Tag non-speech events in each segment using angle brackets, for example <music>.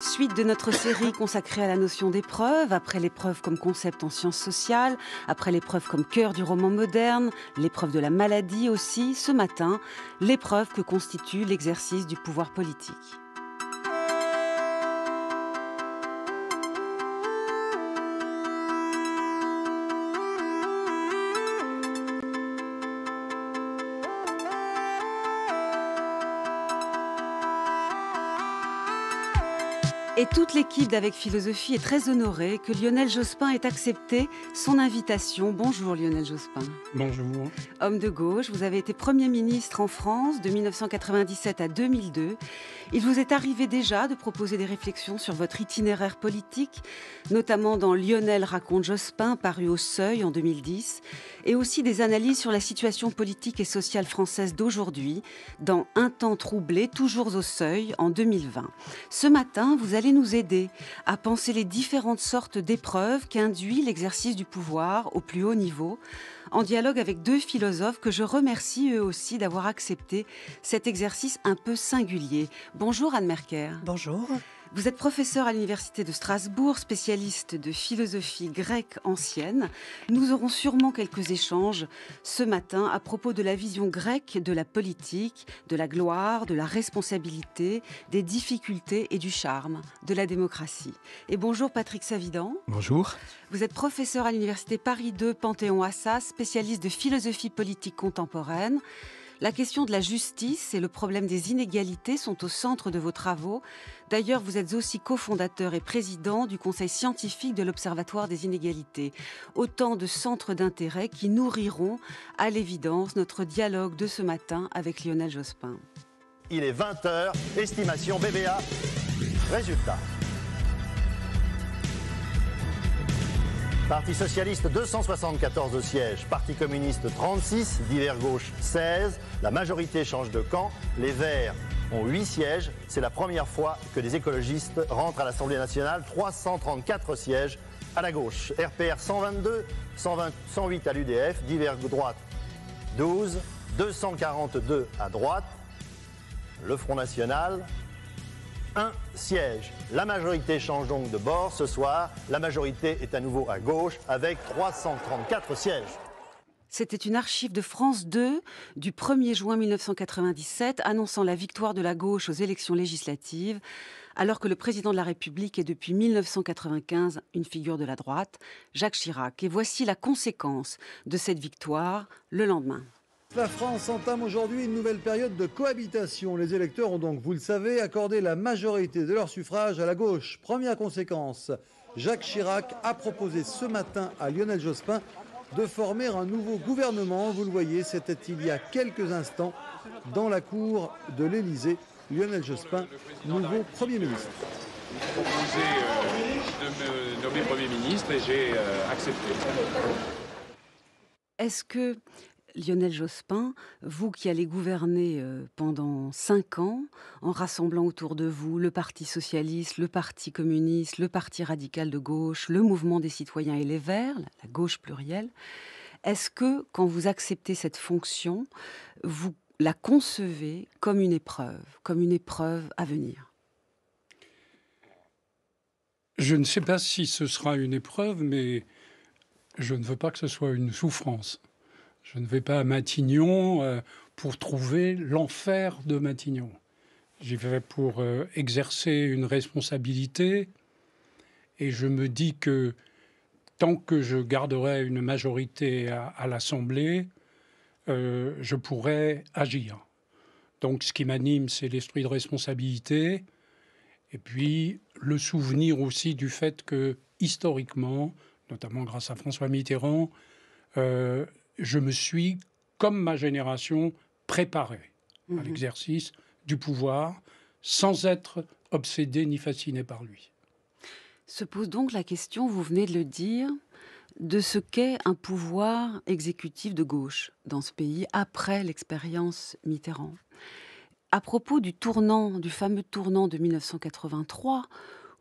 Suite de notre série consacrée à la notion d'épreuve, après l'épreuve comme concept en sciences sociales, après l'épreuve comme cœur du roman moderne, l'épreuve de la maladie aussi, ce matin, l'épreuve que constitue l'exercice du pouvoir politique. et toute l'équipe d'Avec Philosophie est très honorée que Lionel Jospin ait accepté son invitation. Bonjour Lionel Jospin. Bonjour. Homme de gauche, vous avez été Premier ministre en France de 1997 à 2002. Il vous est arrivé déjà de proposer des réflexions sur votre itinéraire politique, notamment dans Lionel raconte Jospin, paru au Seuil en 2010, et aussi des analyses sur la situation politique et sociale française d'aujourd'hui, dans Un temps troublé, toujours au Seuil en 2020. Ce matin, vous allez nous aider à penser les différentes sortes d'épreuves qu'induit l'exercice du pouvoir au plus haut niveau, en dialogue avec deux philosophes que je remercie eux aussi d'avoir accepté cet exercice un peu singulier. Bonjour Anne Merker. Bonjour. Vous êtes professeur à l'Université de Strasbourg, spécialiste de philosophie grecque ancienne. Nous aurons sûrement quelques échanges ce matin à propos de la vision grecque de la politique, de la gloire, de la responsabilité, des difficultés et du charme de la démocratie. Et bonjour Patrick Savidan. Bonjour. Vous êtes professeur à l'Université Paris II, Panthéon-Assas, spécialiste de philosophie politique contemporaine. La question de la justice et le problème des inégalités sont au centre de vos travaux. D'ailleurs, vous êtes aussi cofondateur et président du conseil scientifique de l'Observatoire des inégalités. Autant de centres d'intérêt qui nourriront, à l'évidence, notre dialogue de ce matin avec Lionel Jospin. Il est 20h, estimation BBA, résultat. Parti socialiste 274 sièges, Parti communiste 36, divers gauche 16, la majorité change de camp, les Verts ont 8 sièges, c'est la première fois que des écologistes rentrent à l'Assemblée nationale, 334 sièges à la gauche, RPR 122, 108 à l'UDF, divers droite 12, 242 à droite, le Front National un siège. La majorité change donc de bord ce soir. La majorité est à nouveau à gauche avec 334 sièges. C'était une archive de France 2 du 1er juin 1997 annonçant la victoire de la gauche aux élections législatives, alors que le président de la République est depuis 1995 une figure de la droite, Jacques Chirac. Et voici la conséquence de cette victoire le lendemain. La France entame aujourd'hui une nouvelle période de cohabitation. Les électeurs ont donc, vous le savez, accordé la majorité de leur suffrage à la gauche. Première conséquence, Jacques Chirac a proposé ce matin à Lionel Jospin de former un nouveau gouvernement. Vous le voyez, c'était il y a quelques instants dans la cour de l'Élysée. Lionel Jospin, nouveau Premier ministre. proposé euh, de euh, Premier ministre et j'ai euh, accepté. Est-ce que Lionel Jospin, vous qui allez gouverner euh, pendant cinq ans, en rassemblant autour de vous le Parti socialiste, le Parti communiste, le Parti radical de gauche, le mouvement des citoyens et les Verts, la gauche plurielle, est-ce que quand vous acceptez cette fonction, vous la concevez comme une épreuve, comme une épreuve à venir Je ne sais pas si ce sera une épreuve, mais je ne veux pas que ce soit une souffrance. Je ne vais pas à Matignon euh, pour trouver l'enfer de Matignon. J'y vais pour euh, exercer une responsabilité et je me dis que tant que je garderai une majorité à, l'Assemblée, euh, je pourrai agir. Donc ce qui m'anime, c'est l'esprit de responsabilité et puis le souvenir aussi du fait que historiquement, notamment grâce à François Mitterrand, je me suis, comme ma génération, préparé à mhm. l'exercice du pouvoir sans être obsédé ni fasciné par lui. Se pose donc la question, vous venez de le dire, de ce qu'est un pouvoir exécutif de gauche dans ce pays après l'expérience Mitterrand. À propos du tournant, du fameux tournant de 1983,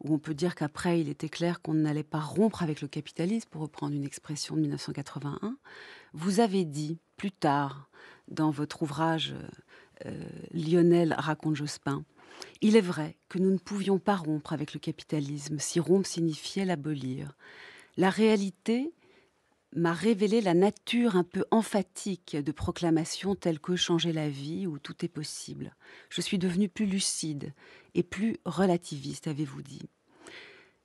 où on peut dire qu'après, il était clair qu'on n'allait pas rompre avec le capitalisme, pour reprendre une expression de 1981, vous avez dit plus tard dans votre ouvrage euh, euh, Lionel raconte Jospin, il est vrai que nous ne pouvions pas rompre avec le capitalisme si rompre signifiait l'abolir. La réalité m'a révélé la nature un peu emphatique de proclamations telles que changer la vie ou tout est possible. Je suis devenue plus lucide et plus relativiste, avez-vous dit.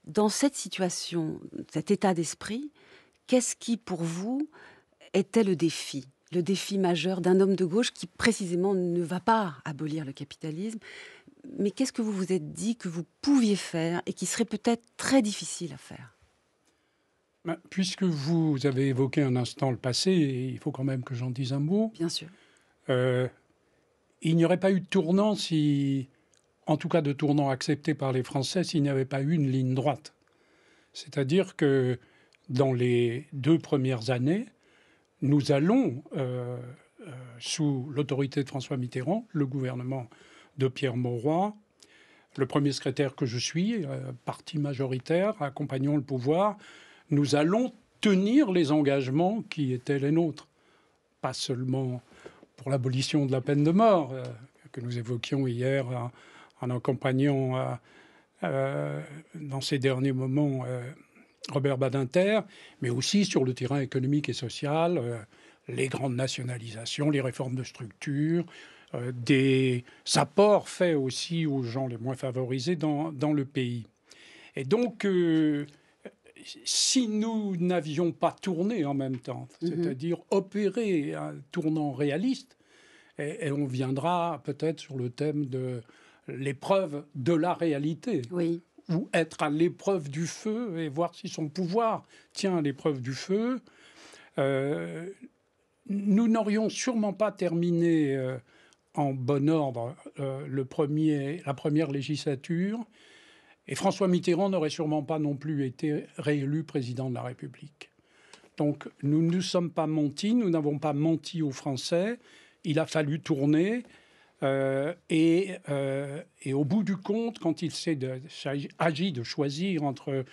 Dans cette situation, cet état d'esprit, qu'est-ce qui, pour vous, était le défi Le défi majeur d'un homme de gauche qui, précisément, ne va pas abolir le capitalisme. Mais qu'est-ce que vous vous êtes dit que vous pouviez faire et qui serait peut-être très difficile à faire ben, puisque vous avez évoqué un instant le passé, il faut quand même que j'en dise un mot. Bien sûr. Euh, il n'y aurait pas eu de tournant si, en tout cas de tournant accepté par les Français, s'il n'y avait pas eu une ligne droite. C'est-à-dire que dans les deux premières années, nous allons, euh, euh, sous l'autorité de François Mitterrand, le gouvernement de Pierre Mauroy, le premier secrétaire que je suis, parti majoritaire, accompagnant le pouvoir, nous allons tenir les engagements qui étaient les nôtres. Pas seulement pour l'abolition de la peine de mort, euh, que nous évoquions hier en, accompagnant euh, euh, dans ces derniers moments Robert Badinter, mais aussi sur le terrain économique et social, les grandes nationalisations, les réformes de structure, des apports faits aussi aux gens les moins favorisés dans, dans le pays. Et donc, si nous n'avions pas tourné en même temps, mhm. c'est-à-dire opéré un tournant réaliste, et, on viendra peut-être sur le thème de l'épreuve de la réalité. Ou être à l'épreuve du feu et voir si son pouvoir tient à l'épreuve du feu. Euh, nous n'aurions sûrement pas terminé euh, en bon ordre euh, le premier, la première législature et François Mitterrand n'aurait sûrement pas non plus été réélu président de la République. Donc nous ne nous sommes pas mentis, nous n'avons pas menti aux Français. Il a fallu tourner. Euh, euh, et, au bout du compte, quand il s'est agi de choisir entre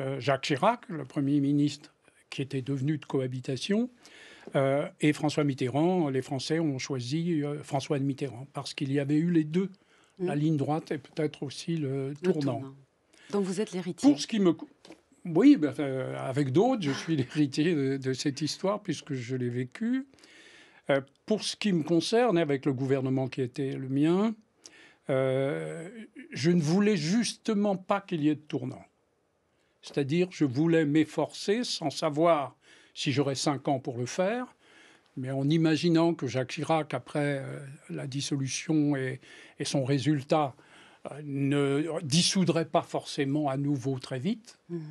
euh, Jacques Chirac, le Premier ministre qui était devenu de cohabitation, et François Mitterrand, les Français ont choisi François de Mitterrand, parce qu'il y avait eu les deux. La mm. ligne droite est peut-être aussi le tournant. Donc vous êtes l'héritier. Pour ce qui me oui, ben, avec d'autres, je suis l'héritier de, cette histoire puisque je l'ai vécue. Euh, pour ce qui me concerne, avec le gouvernement qui était le mien, euh, je ne voulais justement pas qu'il y ait de tournant. C'est-à-dire, je voulais m'efforcer sans savoir si j'aurais cinq ans pour le faire, mais en imaginant que Jacques Chirac, après euh, la dissolution et, son résultat, euh, ne dissoudrait pas forcément à nouveau très vite, mhm.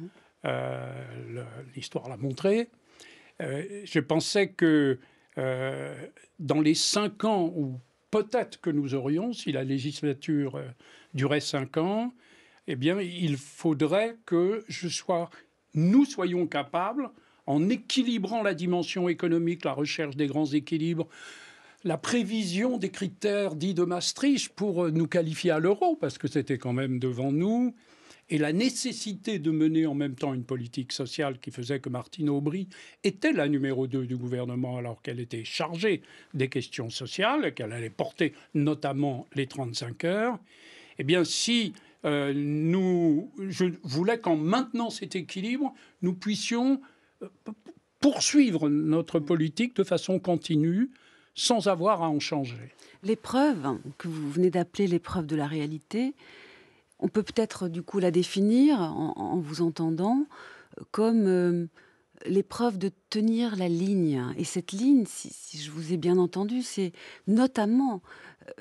euh, l'histoire l'a montré, je pensais que dans les cinq ans ou peut-être que nous aurions, si la législature durait cinq ans, eh bien, il faudrait que je sois, nous soyons capables en équilibrant la dimension économique, la recherche des grands équilibres, la prévision des critères dits de Maastricht pour euh, nous qualifier à l'euro, parce que c'était quand même devant nous, et la nécessité de mener en même temps une politique sociale qui faisait que Martine Aubry était la numéro 2 du gouvernement alors qu'elle était chargée des questions sociales, qu'elle allait porter notamment les 35 heures, eh bien si euh, nous, je voulais qu'en maintenant cet équilibre, nous puissions poursuivre notre politique de façon continue sans avoir à en changer. L'épreuve que vous venez d'appeler l'épreuve de la réalité, on peut peut-être du coup la définir en, vous entendant comme euh, l'épreuve de tenir la ligne. Et cette ligne, si je vous ai bien entendu, c'est notamment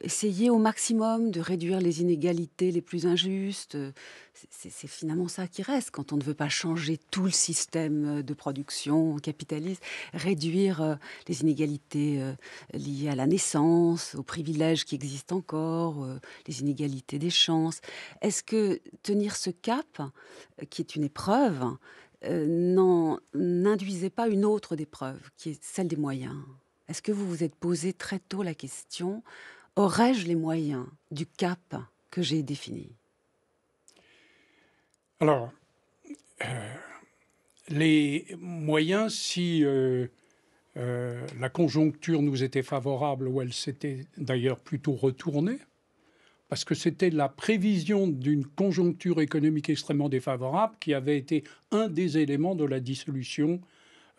essayer au maximum de réduire les inégalités les plus injustes. C'est finalement ça qui reste quand on ne veut pas changer tout le système de production capitaliste. Réduire euh, les inégalités euh, liées à la naissance, aux privilèges qui existent encore, euh, les inégalités des chances. Est-ce que tenir ce cap, qui est une épreuve, n'induisait pas une autre épreuve, qui est celle des moyens est-ce que vous vous êtes posé très tôt la question Aurais-je les moyens du cap que j'ai défini Alors, euh, les moyens, si euh, euh, la conjoncture nous était favorable, ou elle s'était d'ailleurs plutôt retournée, parce que c'était la prévision d'une conjoncture économique extrêmement défavorable qui avait été un des éléments de la dissolution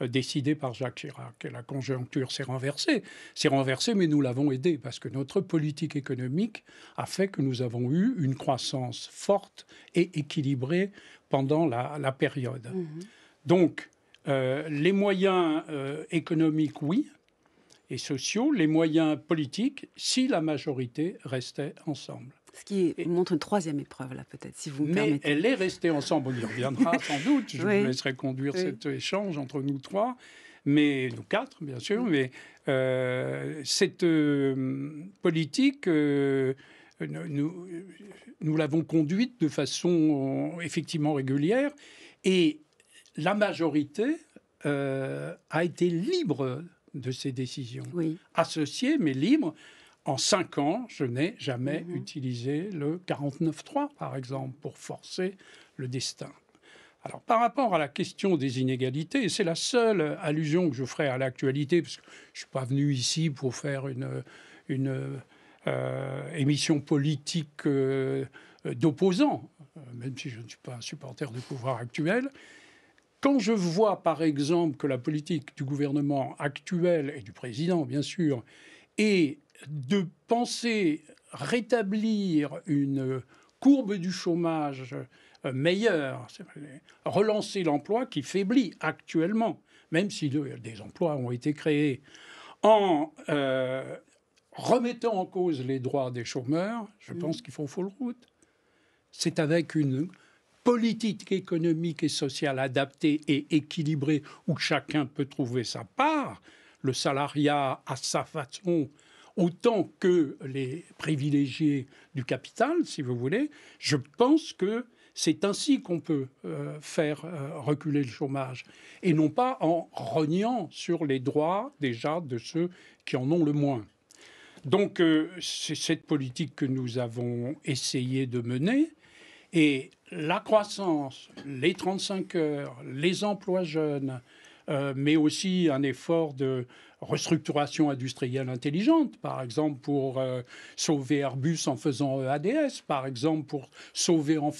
euh, décidé par Jacques Chirac. Et la conjoncture s'est renversée. S'est renversée, mais nous l'avons aidée parce que notre politique économique a fait que nous avons eu une croissance forte et équilibrée pendant la, période. Mmh. Donc, euh, les moyens euh, économiques, oui, et sociaux, les moyens politiques, si la majorité restait ensemble. Ce qui montre une troisième épreuve, là, peut-être, si vous me Mais elle est restée ensemble, on y reviendra <laughs> sans doute. Je vous laisserai conduire cet échange entre nous trois, mais nous quatre, bien sûr. Mais euh, cette euh, politique, euh, nous, nous l'avons conduite de façon effectivement régulière. Et la majorité a été libre de ses décisions. Oui. Associée, mais libre. En cinq ans, je n'ai jamais mhm. utilisé le 49.3, par exemple, pour forcer le destin. Alors, par rapport à la question des inégalités, et c'est la seule allusion que je ferai à l'actualité, parce que je ne suis pas venu ici pour faire une, une euh, émission politique d'opposant euh, d'opposants, euh, même si je ne suis pas un supporter du pouvoir actuel. Quand je vois, par exemple, que la politique du gouvernement actuel et du président, bien sûr, est de penser rétablir une courbe du chômage euh, meilleure, relancer l'emploi qui faiblit actuellement, même si des emplois ont été créés, en euh, remettant en cause les droits des chômeurs, je pense mm. qu'il faut full route. C'est avec une politique économique et sociale adaptée et équilibrée où chacun peut trouver sa part, le salariat à sa façon, autant que les privilégiés du capital, si vous voulez, je pense que c'est ainsi qu'on peut euh, faire euh, reculer le chômage, et non pas en reniant sur les droits déjà de ceux qui en ont le moins. Donc euh, c'est cette politique que nous avons essayé de mener, et la croissance, les 35 heures, les emplois jeunes, mais aussi un effort de restructuration industrielle intelligente, par exemple pour euh, sauver Airbus en faisant euh, ADS, par exemple pour sauver en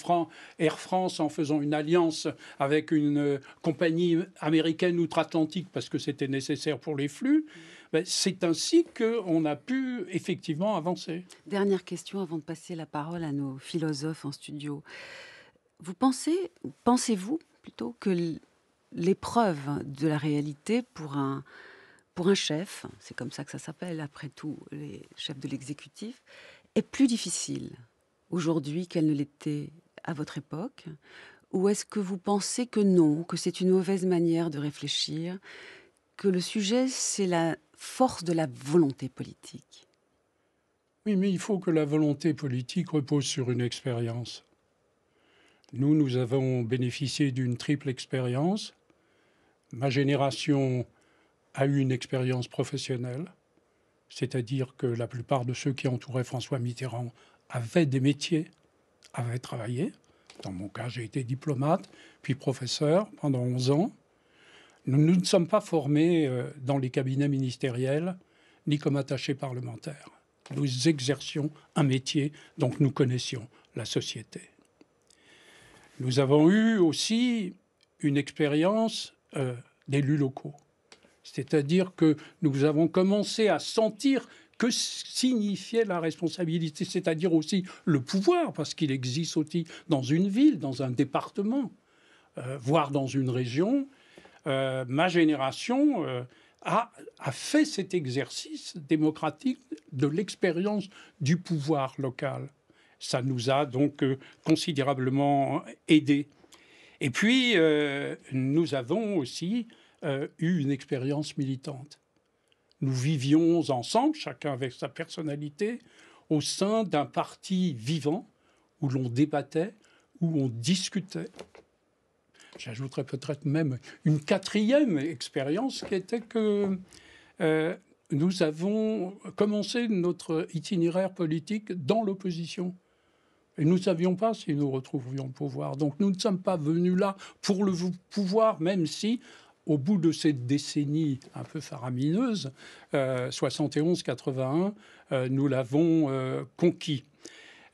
Air France en faisant une alliance avec une euh, compagnie américaine outre-Atlantique parce que c'était nécessaire pour les flux. Ben, c'est ainsi qu'on a pu effectivement avancer. Dernière question avant de passer la parole à nos philosophes en studio. Vous pensez, pensez-vous plutôt que l'épreuve de la réalité pour un, pour un chef, c'est comme ça que ça s'appelle après tout, les chefs de l'exécutif, est plus difficile aujourd'hui qu'elle ne l'était à votre époque Ou est-ce que vous pensez que non, que c'est une mauvaise manière de réfléchir, que le sujet, c'est la force de la volonté politique Oui, mais il faut que la volonté politique repose sur une expérience. Nous, nous avons bénéficié d'une triple expérience. Ma génération a eu une expérience professionnelle, c'est-à-dire que la plupart de ceux qui entouraient François Mitterrand avaient des métiers, avaient travaillé. Dans mon cas, j'ai été diplomate, puis professeur pendant 11 ans. Nous, ne sommes pas formés euh, dans les cabinets ministériels ni comme attachés parlementaires. Nous exercions un métier, donc nous connaissions la société. Nous avons eu aussi une expérience euh, d'élus locaux. C'est-à-dire que nous avons commencé à sentir que signifiait la responsabilité, c'est-à-dire aussi le pouvoir, parce qu'il existe aussi dans une ville, dans un département, euh, voire dans une région. Euh, ma génération euh, a, a, fait cet exercice démocratique de l'expérience du pouvoir local. Ça nous a donc considérablement aidés. Et puis, nous avons aussi euh, eu une expérience militante. Nous vivions ensemble, chacun avec sa personnalité, au sein d'un parti vivant où l'on débattait, où on discutait. J'ajouterais peut-être même une quatrième expérience qui était que euh, nous avons commencé notre itinéraire politique dans l'opposition. Et nous ne savions pas si nous retrouvions le pouvoir. Donc nous ne sommes pas venus là pour le pouvoir, même si au bout de cette décennie un peu faramineuse, 71-81, euh, euh, nous l'avons euh, conquis.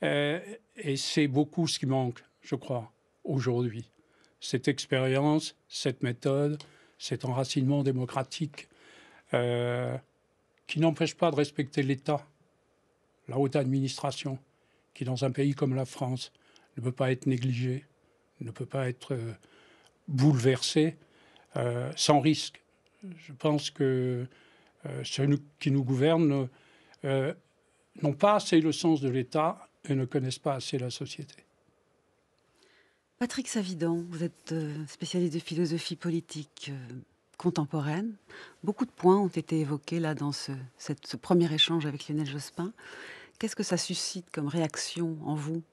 et c'est beaucoup ce qui manque, je crois, aujourd'hui. Cette expérience, cette méthode, cet enracinement démocratique qui n'empêche pas de respecter l'État, la haute administration, qui dans un pays comme la France ne peut pas être négligée, ne peut pas être bouleversée euh, sans risque. Je pense que euh, ceux qui nous gouvernent euh, n'ont pas assez le sens de l'État et ne connaissent pas assez la société. Patrick Savidan, vous êtes spécialiste de philosophie politique contemporaine. Beaucoup de points ont été évoqués là dans ce premier échange avec Lionel Jospin. Qu'est-ce que ça suscite comme réaction en vous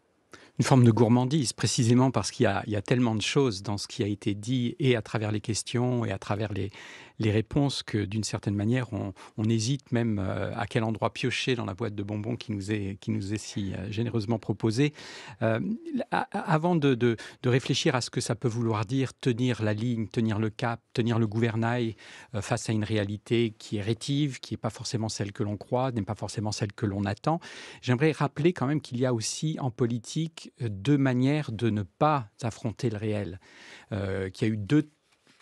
une forme de gourmandise, précisément parce qu'il y, a tellement de choses dans ce qui a été dit et à travers les questions et à travers les, réponses que d'une certaine manière, on, hésite même euh, à quel endroit piocher dans la boîte de bonbons qui nous est, qui nous est si euh, généreusement proposée. Euh, avant de, réfléchir à ce que ça peut vouloir dire, tenir la ligne, tenir le cap, tenir le gouvernail face à une réalité qui est rétive, qui n'est pas forcément celle que l'on croit, n'est pas forcément celle que l'on attend, j'aimerais rappeler quand même qu'il y a aussi en politique euh, deux manières de ne pas affronter le réel, euh, qui a eu deux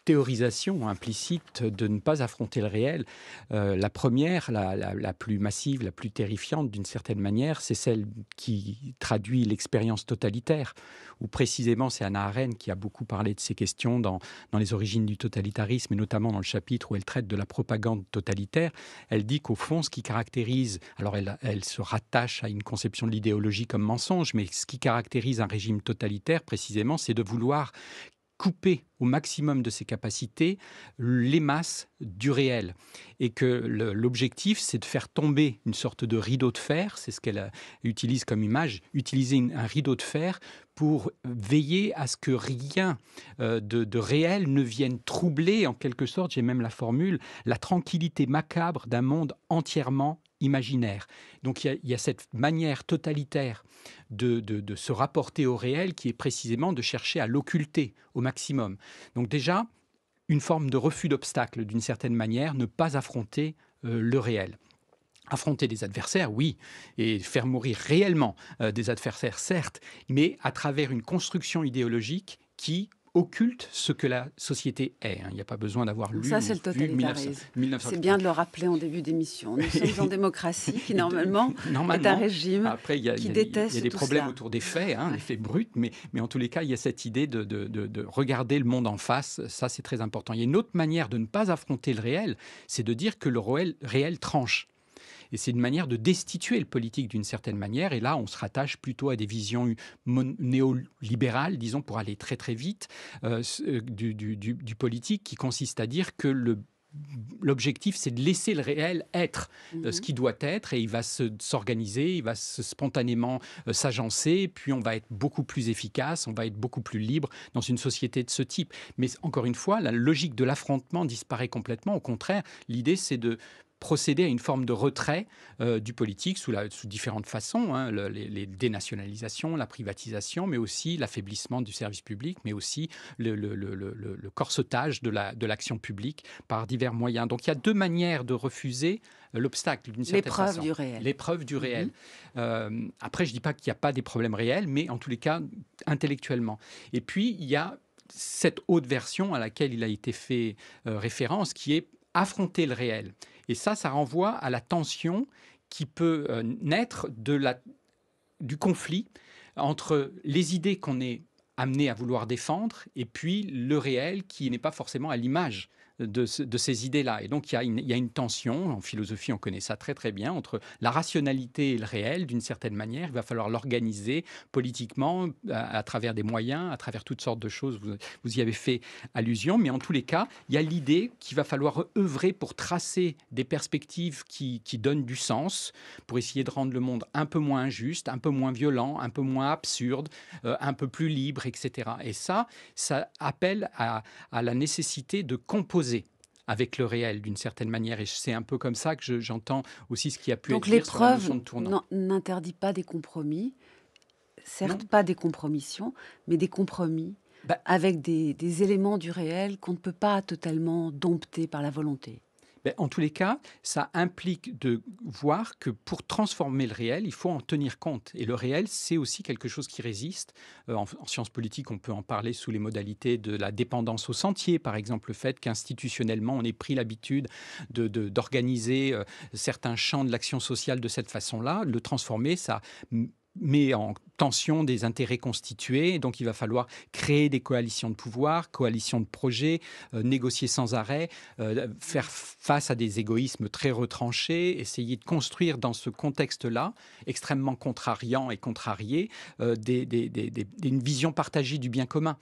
théorisation implicite de ne pas affronter le réel. Euh, la première, la, plus massive, la plus terrifiante d'une certaine manière, c'est celle qui traduit l'expérience totalitaire, où précisément c'est Anna Arendt qui a beaucoup parlé de ces questions dans, dans les origines du totalitarisme, et notamment dans le chapitre où elle traite de la propagande totalitaire. Elle dit qu'au fond, ce qui caractérise, alors elle, elle se rattache à une conception de l'idéologie comme mensonge, mais ce qui caractérise un régime totalitaire, précisément, c'est de vouloir couper au maximum de ses capacités les masses du réel. Et que l'objectif, c'est de faire tomber une sorte de rideau de fer, c'est ce qu'elle euh, utilise comme image, utiliser un rideau de fer pour veiller à ce que rien euh, de, réel ne vienne troubler, en quelque sorte, j'ai même la formule, la tranquillité macabre d'un monde entièrement imaginaire. Donc il y a cette manière totalitaire de, se rapporter au réel qui est précisément de chercher à l'occulter au maximum. Donc déjà, une forme de refus d'obstacle d'une certaine manière, ne pas affronter euh, le réel. Affronter des adversaires, oui, et faire mourir réellement euh, des adversaires, certes, mais à travers une construction idéologique qui occulte ce que la société est. Hein. Il n'y a pas besoin d'avoir lu. Ça, c'est le totalitarisme. C'est bien de le rappeler en début d'émission. Nous <laughs> sommes en démocratie qui, normalement, <laughs> est un régime après, qui déteste. Il y a des problèmes autour des faits, des hein, faits bruts, mais, mais en tous les cas, il y a cette idée de, de, de, regarder le monde en face. Ça, c'est très important. Il y a une autre manière de ne pas affronter le réel, c'est de dire que le réel tranche. Et c'est une manière de destituer le politique d'une certaine manière. Et là, on se rattache plutôt à des visions néolibérales, disons, pour aller très très vite, euh, euh, du, politique qui consiste à dire que L'objectif, c'est de laisser le réel être euh, ce mhm. qu'il doit être et il va s'organiser, il va se spontanément s'agencer, puis on va être beaucoup plus efficace, on va être beaucoup plus libre dans une société de ce type. Mais encore une fois, la logique de l'affrontement disparaît complètement. Au contraire, l'idée, c'est de procéder à une forme de retrait euh, du politique sous, la, sous différentes façons, hein, les, dénationalisations, la privatisation, mais aussi l'affaiblissement du service public, mais aussi le, corsetage de, la, de l'action publique par divers moyens. Donc il y a deux manières de refuser l'obstacle d'une certaine L'épreuve du réel. L'épreuve du mhm. réel. Euh, après, je ne dis pas qu'il n'y a pas des problèmes réels, mais en tous les cas, intellectuellement. Et puis, il y a cette haute version à laquelle il a été fait euh, référence, qui est affronter le réel. Et ça, ça renvoie à la tension qui peut euh, naître de du conflit entre les idées qu'on est amené à vouloir défendre et puis le réel qui n'est pas forcément à l'image de, ces idées-là. Et donc il y, a une, tension, en philosophie on connaît ça très très bien, entre la rationalité et le réel d'une certaine manière. Il va falloir l'organiser politiquement euh, à, travers des moyens, à travers toutes sortes de choses. Vous, y avez fait allusion, mais en tous les cas, il y a l'idée qu'il va falloir œuvrer pour tracer des perspectives qui, donnent du sens, pour essayer de rendre le monde un peu moins injuste, un peu moins violent, un peu moins absurde, euh, un peu plus libre, etc. Et ça, ça appelle à la nécessité de composer avec le réel d'une certaine manière. Et c'est un peu comme ça que j'entends aussi ce qui a pu Donc l'épreuve n'interdit pas des compromis, certes pas des compromissions, mais des compromis bah avec des éléments du réel qu'on ne peut pas totalement dompter par la volonté. Ben, en tous les cas, ça implique de voir que pour transformer le réel, il faut en tenir compte. Et le réel, c'est aussi quelque chose qui résiste. Euh, en, sciences politiques, on peut en parler sous les modalités de la dépendance au sentier, par exemple, le fait qu'institutionnellement, on ait pris l'habitude d'organiser euh, certains champs de l'action sociale de cette façon-là. Le transformer, ça met en tension des intérêts constitués. Donc il va falloir créer des coalitions de pouvoir, coalitions de projets, euh, négocier sans arrêt, euh, faire face à des égoïsmes très retranchés, essayer de construire dans ce contexte-là, extrêmement contrariant et contrarié, euh, une vision partagée du bien commun.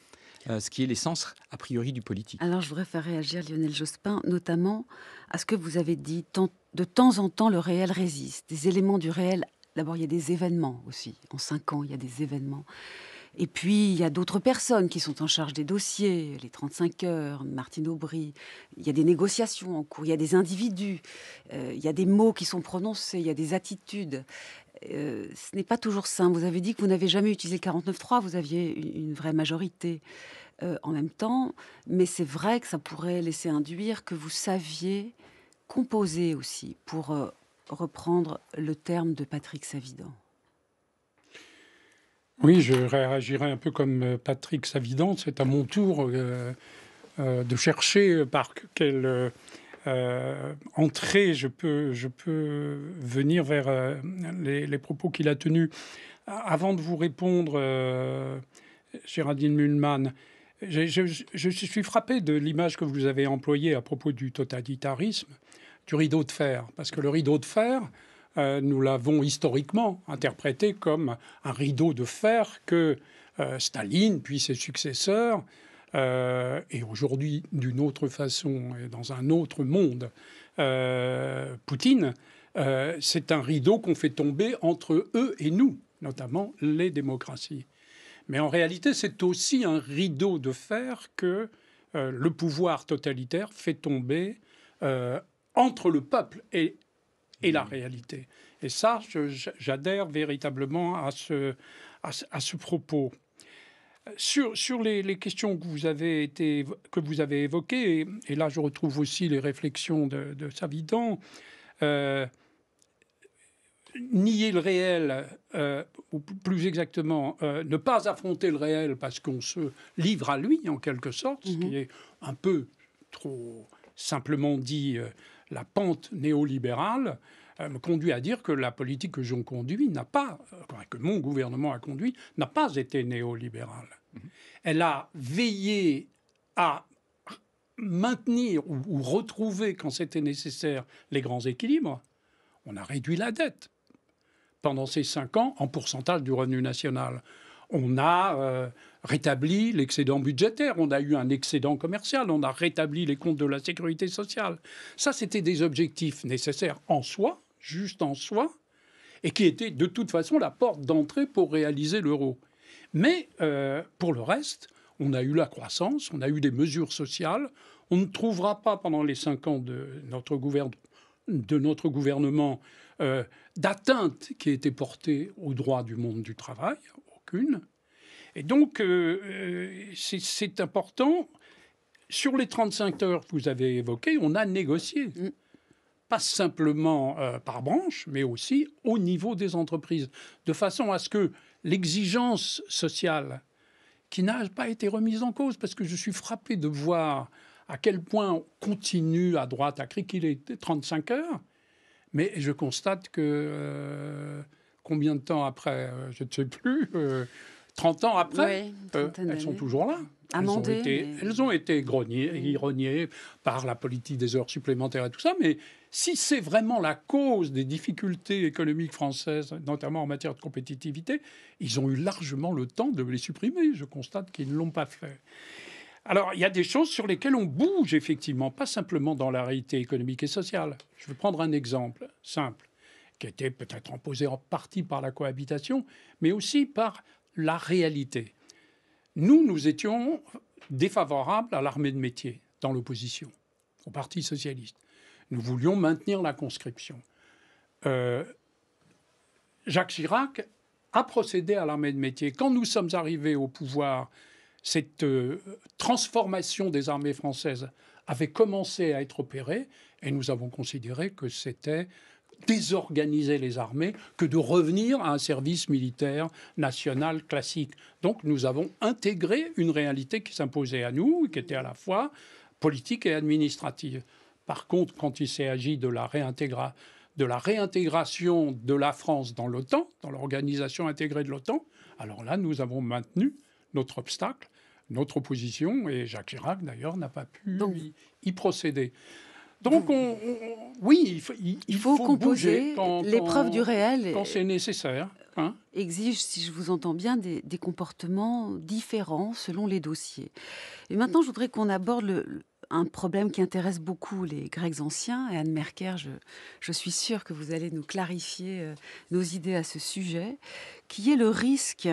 ce qui est l'essence, a priori, du politique. Alors, je voudrais faire réagir Lionel Jospin, notamment à ce que vous avez dit. de temps en temps, le réel résiste. Des éléments du réel D'abord, il y a des événements aussi. En cinq ans, il y a des événements. Et puis, il y a d'autres personnes qui sont en charge des dossiers, les 35 heures, Martine Aubry. Il y a des négociations en cours, il y a des individus, euh, il y a des mots qui sont prononcés, il y a des attitudes. Euh, ce n'est pas toujours simple. Vous avez dit que vous n'avez jamais utilisé le 49.3, vous aviez une, vraie majorité euh, en même temps. Mais c'est vrai que ça pourrait laisser induire que vous saviez composer aussi pour reprendre le terme de Patrick Savidan. Oui, je réagirai un peu comme euh, Patrick Savidan. C'est à mon tour euh, euh, de chercher par quelle entrée je peux, je peux venir vers les, propos qu'il a tenus. Avant de vous répondre, Géraldine Mühlmann, je, suis frappé de l'image que vous avez employée à propos du totalitarisme du rideau de fer. Parce que le rideau de fer, euh, nous l'avons historiquement interprété comme un rideau de fer que euh, Staline, puis ses successeurs, euh, et aujourd'hui d'une autre façon et dans un autre monde, Poutine, c'est un rideau qu'on fait tomber entre eux et nous, notamment les démocraties. Mais en réalité, c'est aussi un rideau de fer que le pouvoir totalitaire fait tomber entre le peuple et, et la mmh. réalité. Et ça, j'adhère véritablement à ce, à propos. Sur, sur les, questions que vous avez, été, que vous avez évoquées, et, là je retrouve aussi les réflexions de, Savidan, euh, nier le réel, euh, ou plus exactement, euh, ne pas affronter le réel parce qu'on se livre à lui en quelque sorte, ce qui mmh est un peu trop simplement dit la pente néolibérale me euh, conduit à dire que la politique que j'ai conduit n'a pas, euh, que mon gouvernement a conduit, n'a pas été néolibérale. Mhm. Elle a veillé à maintenir ou retrouver, quand c'était nécessaire, les grands équilibres. On a réduit la dette pendant ces cinq ans en pourcentage du revenu national on a euh, rétabli l'excédent budgétaire, on a eu un excédent commercial, on a rétabli les comptes de la sécurité sociale. Ça, c'était des objectifs nécessaires en soi, juste en soi, et qui étaient de toute façon la porte d'entrée pour réaliser l'euro. Mais euh, pour le reste, on a eu la croissance, on a eu des mesures sociales. On ne trouvera pas pendant les cinq ans de notre, gouvernement euh, d'atteinte qui a été portée aux droits du monde du travail, et donc, euh, euh, c'est important. Sur les 35 heures que vous avez évoquées, on a négocié. Mm. Pas simplement euh, par branche, mais aussi au niveau des entreprises. De façon à ce que l'exigence sociale, qui n'a pas été remise en cause, parce que je suis frappé de voir à quel point on continue à droite à crier qu'il est 35 heures, mais je constate que combien de temps après euh, Je ne sais plus. 30 euh, ans après, euh, elles sont toujours là. elles, ont été, grognées, ironiées par la politique des heures supplémentaires et tout ça, mais si c'est vraiment la cause des difficultés économiques françaises, notamment en matière de compétitivité, ils ont eu largement le temps de les supprimer. Je constate qu'ils ne l'ont pas fait. Alors, il y a des choses sur lesquelles on bouge, effectivement, pas simplement dans la réalité économique et sociale. Je vais prendre un exemple simple qui était peut-être imposée en partie par la cohabitation, mais aussi par la réalité. Nous, nous étions défavorables à l'armée de métier dans l'opposition, au Parti socialiste. Nous voulions maintenir la conscription. Euh, Jacques Chirac a procédé à l'armée de métier. Quand nous sommes arrivés au pouvoir, cette euh, transformation des armées françaises avait commencé à être opérée et nous avons considéré que c'était désorganiser les armées que de revenir à un service militaire national classique. Donc nous avons intégré une réalité qui s'imposait à nous, qui était à la fois politique et administrative. Par contre, quand il s'agit de la réintégration, de la réintégration de la France dans l'OTAN, dans l'organisation intégrée de l'OTAN, alors là, nous avons maintenu notre obstacle, notre opposition, et Jacques Chirac, d'ailleurs, n'a pas pu y procéder. Donc, oui, il faut, composer l'épreuve du réel quand c'est nécessaire. Hein. exige, si je vous entends bien, des, comportements différents selon les dossiers. Et maintenant, je voudrais qu'on aborde un problème qui intéresse beaucoup les Grecs anciens. Et Anne Merker, je, je, suis sûre que vous allez nous clarifier euh, nos idées à ce sujet, qui est le risque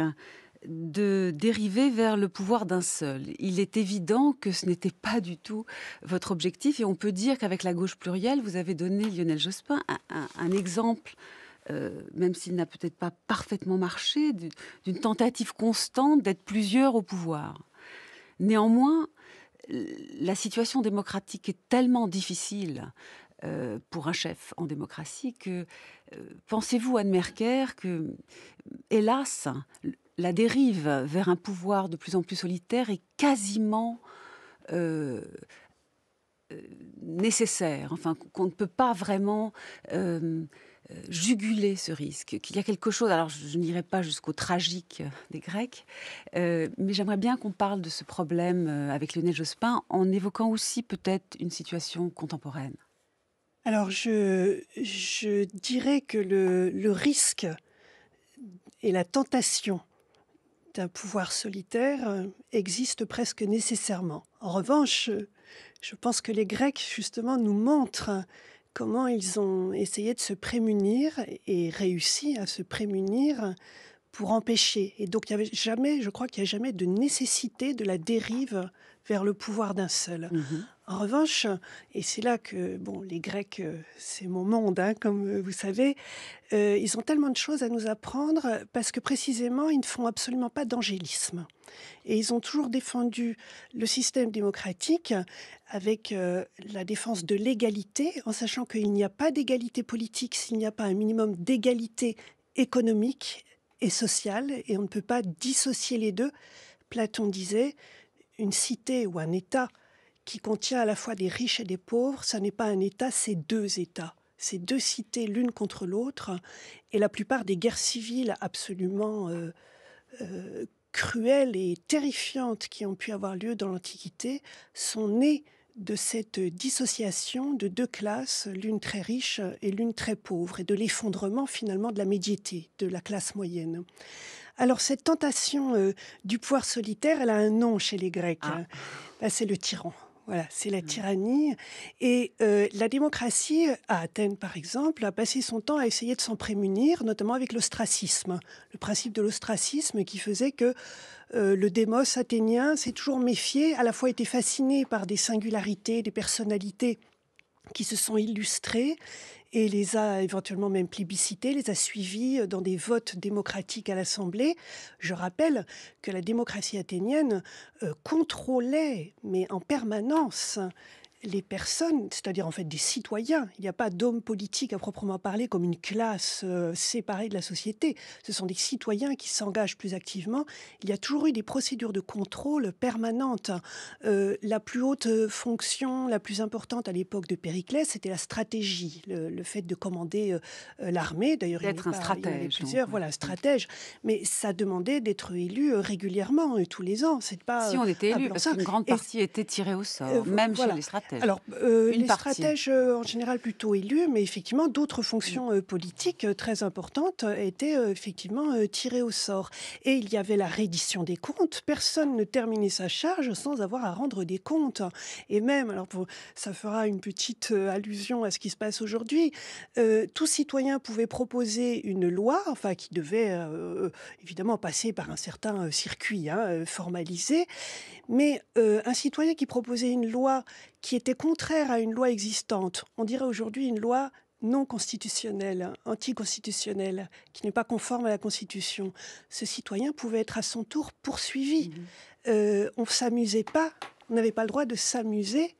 de dériver vers le pouvoir d'un seul. Il est évident que ce n'était pas du tout votre objectif et on peut dire qu'avec la gauche plurielle, vous avez donné, Lionel Jospin, un, exemple euh, même s'il n'a peut-être pas parfaitement marché, d'une tentative constante d'être plusieurs au pouvoir. Néanmoins, la situation démocratique est tellement difficile euh, pour un chef en démocratie que euh, pensez-vous, Anne Merker, que, hélas, la dérive vers un pouvoir de plus en plus solitaire est quasiment euh, euh, nécessaire, enfin qu'on ne peut pas vraiment euh, juguler ce risque, qu'il y a quelque chose, alors je, n'irai pas jusqu'au tragique des Grecs, mais j'aimerais bien qu'on parle de ce problème avec Lionel Jospin en évoquant aussi peut-être une situation contemporaine. Alors je, dirais que le, le risque et la tentation un pouvoir solitaire euh, existe presque nécessairement. En revanche, euh, je pense que les Grecs, justement, nous montrent comment ils ont essayé de se prémunir et réussi à se prémunir pour empêcher. Et donc, avait jamais, je crois qu'il n'y a jamais de nécessité de la dérive vers le pouvoir d'un seul. Mm-hmm. En revanche, et c'est là que bon, les Grecs, euh, c'est mon monde, comme euh, vous savez, euh, ils ont tellement de choses à nous apprendre parce que précisément, ils ne font absolument pas d'angélisme. Et ils ont toujours défendu le système démocratique avec la défense de l'égalité, en sachant qu'il n'y a pas d'égalité politique s'il n'y a pas un minimum d'égalité économique et sociale, et on ne peut pas dissocier les deux. Platon disait, une cité ou un État qui contient à la fois des riches et des pauvres, ça n'est pas un État, c'est deux États. C'est deux cités l'une contre l'autre. Et la plupart des guerres civiles absolument euh, euh, cruelles et terrifiantes qui ont pu avoir lieu dans l'Antiquité sont nées de cette dissociation de deux classes, l'une très riche et l'une très pauvre, et de l'effondrement finalement de la médiété, de la classe moyenne. Alors cette tentation euh, du pouvoir solitaire, elle a un nom chez les Grecs, ah. hein. ben, c'est le tyran. Voilà, c'est la mmh. tyrannie. Et euh, la démocratie, à Athènes par exemple, a passé son temps à essayer de s'en prémunir, notamment avec l'ostracisme. Le principe de l'ostracisme qui faisait que euh, le démos athénien s'est toujours méfié, à la fois été fasciné par des singularités, des personnalités qui se sont illustrées et les a éventuellement même plébiscités, les a suivis euh, dans des votes démocratiques à l'Assemblée. Je rappelle que la démocratie athénienne euh, contrôlait, mais en permanence, les personnes, c'est-à-dire en fait des citoyens. Il n'y a pas d'hommes politiques à proprement parler comme une classe euh, séparée de la société. Ce sont des citoyens qui s'engagent plus activement. Il y a toujours eu des procédures de contrôle permanentes. Euh, la plus haute fonction, la plus importante à l'époque de Périclès, c'était la stratégie, le, fait de commander euh, l'armée. D'ailleurs, il y avait plusieurs, voilà, mm. stratège. Mais ça demandait d'être élu régulièrement, tous les ans. Si on était élu, parce qu'une grande partie était tirée au sort, même chez les stratèges. Alors, euh, les stratèges euh, en général plutôt élus, mais effectivement d'autres fonctions mm. euh, politiques très importantes étaient effectivement tirées au sort. Et il y avait la reddition des comptes. Personne ne terminait sa charge sans avoir à rendre des comptes. Et même, alors ça fera une petite allusion à ce qui se passe aujourd'hui, tout citoyen pouvait proposer une loi, enfin qui devait évidemment passer par un certain circuit hein, formalisé, mais un citoyen qui proposait une loi qui était contraire à une loi existante, on dirait aujourd'hui une loi non constitutionnelle, anticonstitutionnelle, qui n'est pas conforme à la Constitution. Ce citoyen pouvait être à son tour poursuivi. Mmh euh, on ne s'amusait pas, on n'avait pas le droit de s'amuser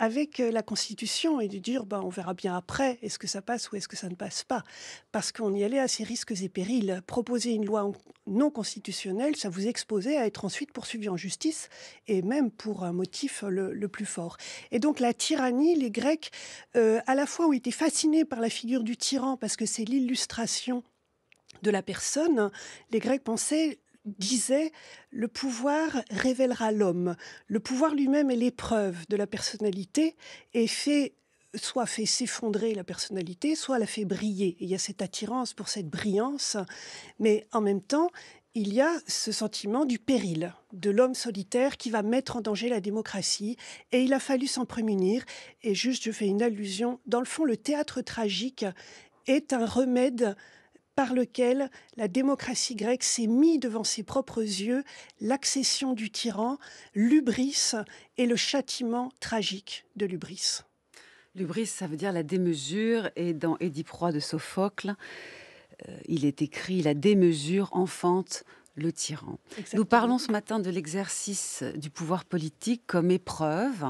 avec euh, la Constitution et de dire bah, on verra bien après, est-ce que ça passe ou est-ce que ça ne passe pas Parce qu'on y allait à ses risques et périls. Proposer une loi non constitutionnelle, ça vous exposait à être ensuite poursuivi en justice et même pour un motif le, plus fort. Et donc la tyrannie, les Grecs, euh, à la fois ont été fascinés par la figure du tyran parce que c'est l'illustration de la personne, les Grecs pensaient disait le pouvoir révélera l'homme. Le pouvoir lui-même est l'épreuve de la personnalité et fait soit fait s'effondrer la personnalité, soit la fait briller. il y a cette attirance pour cette brillance, mais en même temps, il y a ce sentiment du péril, de l'homme solitaire qui va mettre en danger la démocratie, et il a fallu s'en prémunir. Et juste, je fais une allusion, dans le fond, le théâtre tragique est un remède par lequel la démocratie grecque s'est mise devant ses propres yeux l'accession du tyran, l'ubris et le châtiment tragique de l'ubris. L'ubris, ça veut dire la démesure, et dans Édiproie de Sophocle, euh, il est écrit La démesure enfante le tyran. Nous parlons ce matin de l'exercice du pouvoir politique comme épreuve.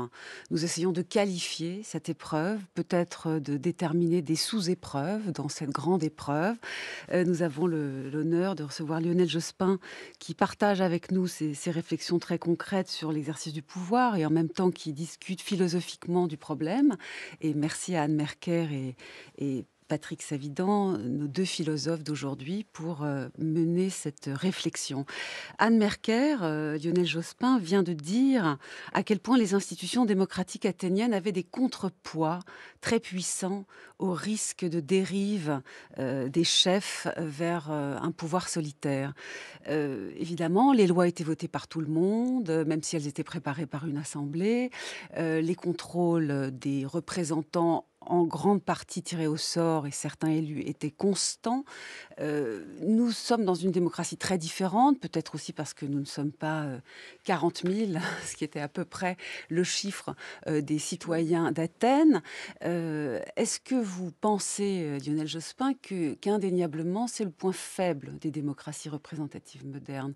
Nous essayons de qualifier cette épreuve, peut-être de déterminer des sous-épreuves dans cette grande épreuve. Euh, nous avons l'honneur de recevoir Lionel Jospin qui partage avec nous ses, réflexions très concrètes sur l'exercice du pouvoir et en même temps qui discute philosophiquement du problème. Et merci à Anne Merker et, et Patrick Savidan, nos deux philosophes d'aujourd'hui, pour euh, mener cette réflexion. Anne Merker, euh, Lionel Jospin, vient de dire à quel point les institutions démocratiques athéniennes avaient des contrepoids très puissants au risque de dérive euh, des chefs vers un pouvoir solitaire. évidemment, les lois étaient votées par tout le monde, même si elles étaient préparées par une assemblée. les contrôles des représentants en grande partie tirés au sort et certains élus étaient constants. Euh, nous sommes dans une démocratie très différente, peut-être aussi parce que nous ne sommes pas 40 euh, 000, <laughs> ce qui était à peu près le chiffre euh, des citoyens d'Athènes. Est-ce que vous pensez, Lionel Jospin, qu'indéniablement c'est le point faible des démocraties représentatives modernes,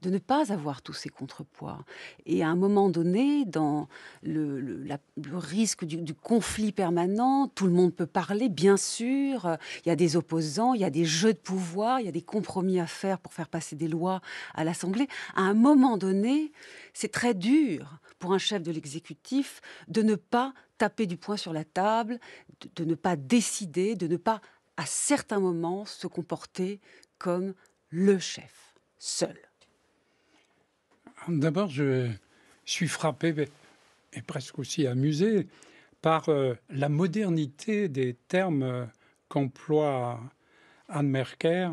de ne pas avoir tous ces contrepoids Et à un moment donné, dans le, le, risque du conflit permanent, tout le monde peut parler, bien sûr, il y a des opposants, il y a des jeux de pouvoir, il y a des compromis à faire pour faire passer des lois à l'Assemblée. À un moment donné, c'est très dur pour un chef de l'exécutif de ne pas taper du poing sur la table, de ne pas décider, de ne pas, à certains moments, se comporter comme le chef, seul. D'abord, je suis frappé et presque aussi amusé par euh, la modernité des termes euh, qu'emploie Anne Merker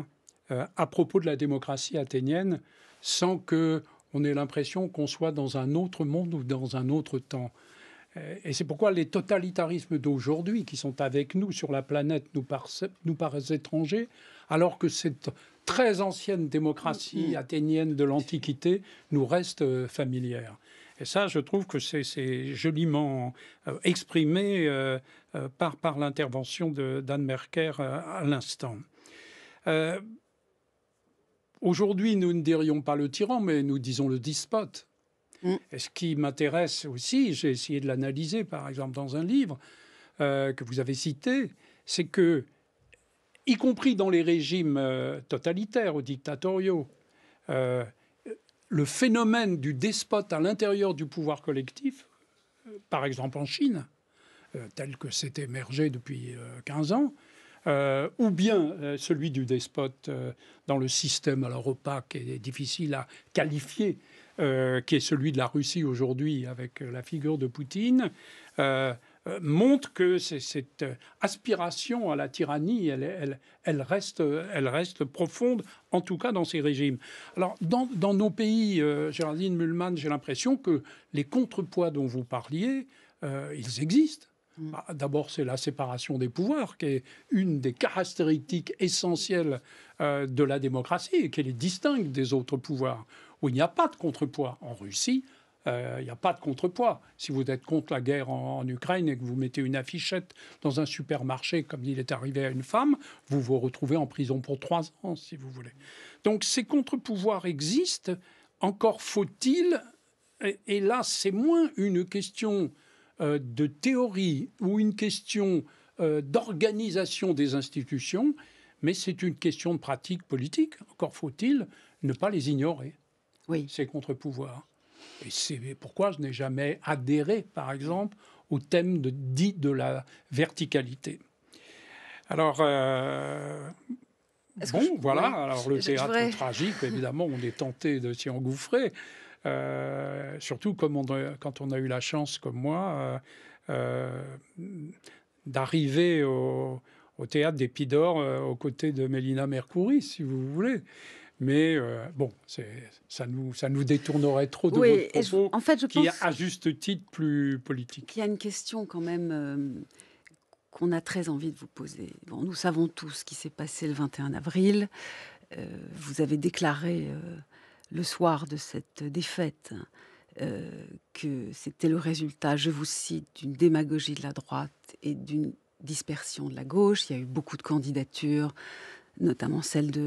euh, à propos de la démocratie athénienne, sans qu'on ait l'impression qu'on soit dans un autre monde ou dans un autre temps. Et c'est pourquoi les totalitarismes d'aujourd'hui, qui sont avec nous sur la planète, nous paraissent étrangers, alors que cette très ancienne démocratie mm, mm. athénienne de l'Antiquité nous reste familière. Et ça, je trouve que c'est joliment euh, exprimé euh, euh, par, par l'intervention d'Anne Merker à l'instant. Aujourd'hui, nous ne dirions pas le tyran, mais nous disons le despote. Mm. Et ce qui m'intéresse aussi, j'ai essayé de l'analyser par exemple dans un livre que vous avez cité, c'est que, y compris dans les régimes totalitaires ou dictatoriaux, le phénomène du despote à l'intérieur du pouvoir collectif, euh, par exemple en Chine, euh, tel que c'est émergé depuis 15 euh, ans, ou bien celui du despote dans le système alors opaque et difficile à qualifier, qui est celui de la Russie aujourd'hui avec la figure de Poutine, montre que cette euh, aspiration à la tyrannie, elle, reste, profonde, en tout cas dans ces régimes. Alors, dans, nos pays, euh, Géraldine j'ai l'impression que les contrepoids dont vous parliez, euh, ils existent. Mm. Bah, d'abord, c'est la séparation des pouvoirs, qui est une des caractéristiques essentielles de la démocratie et qui les distingue des autres pouvoirs, où il n'y a pas de contrepoids. En Russie, il euh, n'y a pas de contrepoids. Si vous êtes contre la guerre en, Ukraine et que vous mettez une affichette dans un supermarché, comme il est arrivé à une femme, vous vous retrouvez en prison pour trois ans, si vous voulez. Donc ces contre-pouvoirs existent, encore faut-il, et, là c'est moins une question euh, de théorie ou une question euh, d'organisation des institutions, mais c'est une question de pratique politique, encore faut-il ne pas les ignorer. Oui. Ces contre-pouvoirs. Et c'est pourquoi je n'ai jamais adhéré, par exemple, au thème de, dit de la verticalité. Alors, euh, bon, voilà. Alors, le théâtre <laughs> tragique, évidemment, on est tenté de s'y engouffrer. Euh, surtout comme quand on a eu la chance, comme moi, euh, d'arriver au, théâtre d'Épidore aux côtés de Mélina Mercouri, si vous voulez mais euh, bon, ça nous, détournerait trop de oui, propos, en fait, qui est à juste titre plus politique. Il y a une question quand même euh, qu'on a très envie de vous poser. Bon, nous savons tous ce qui s'est passé le 21 avril. Euh, vous avez déclaré le soir de cette défaite que c'était le résultat, je vous cite, d'une démagogie de la droite et d'une dispersion de la gauche. Il y a eu beaucoup de candidatures notamment celle de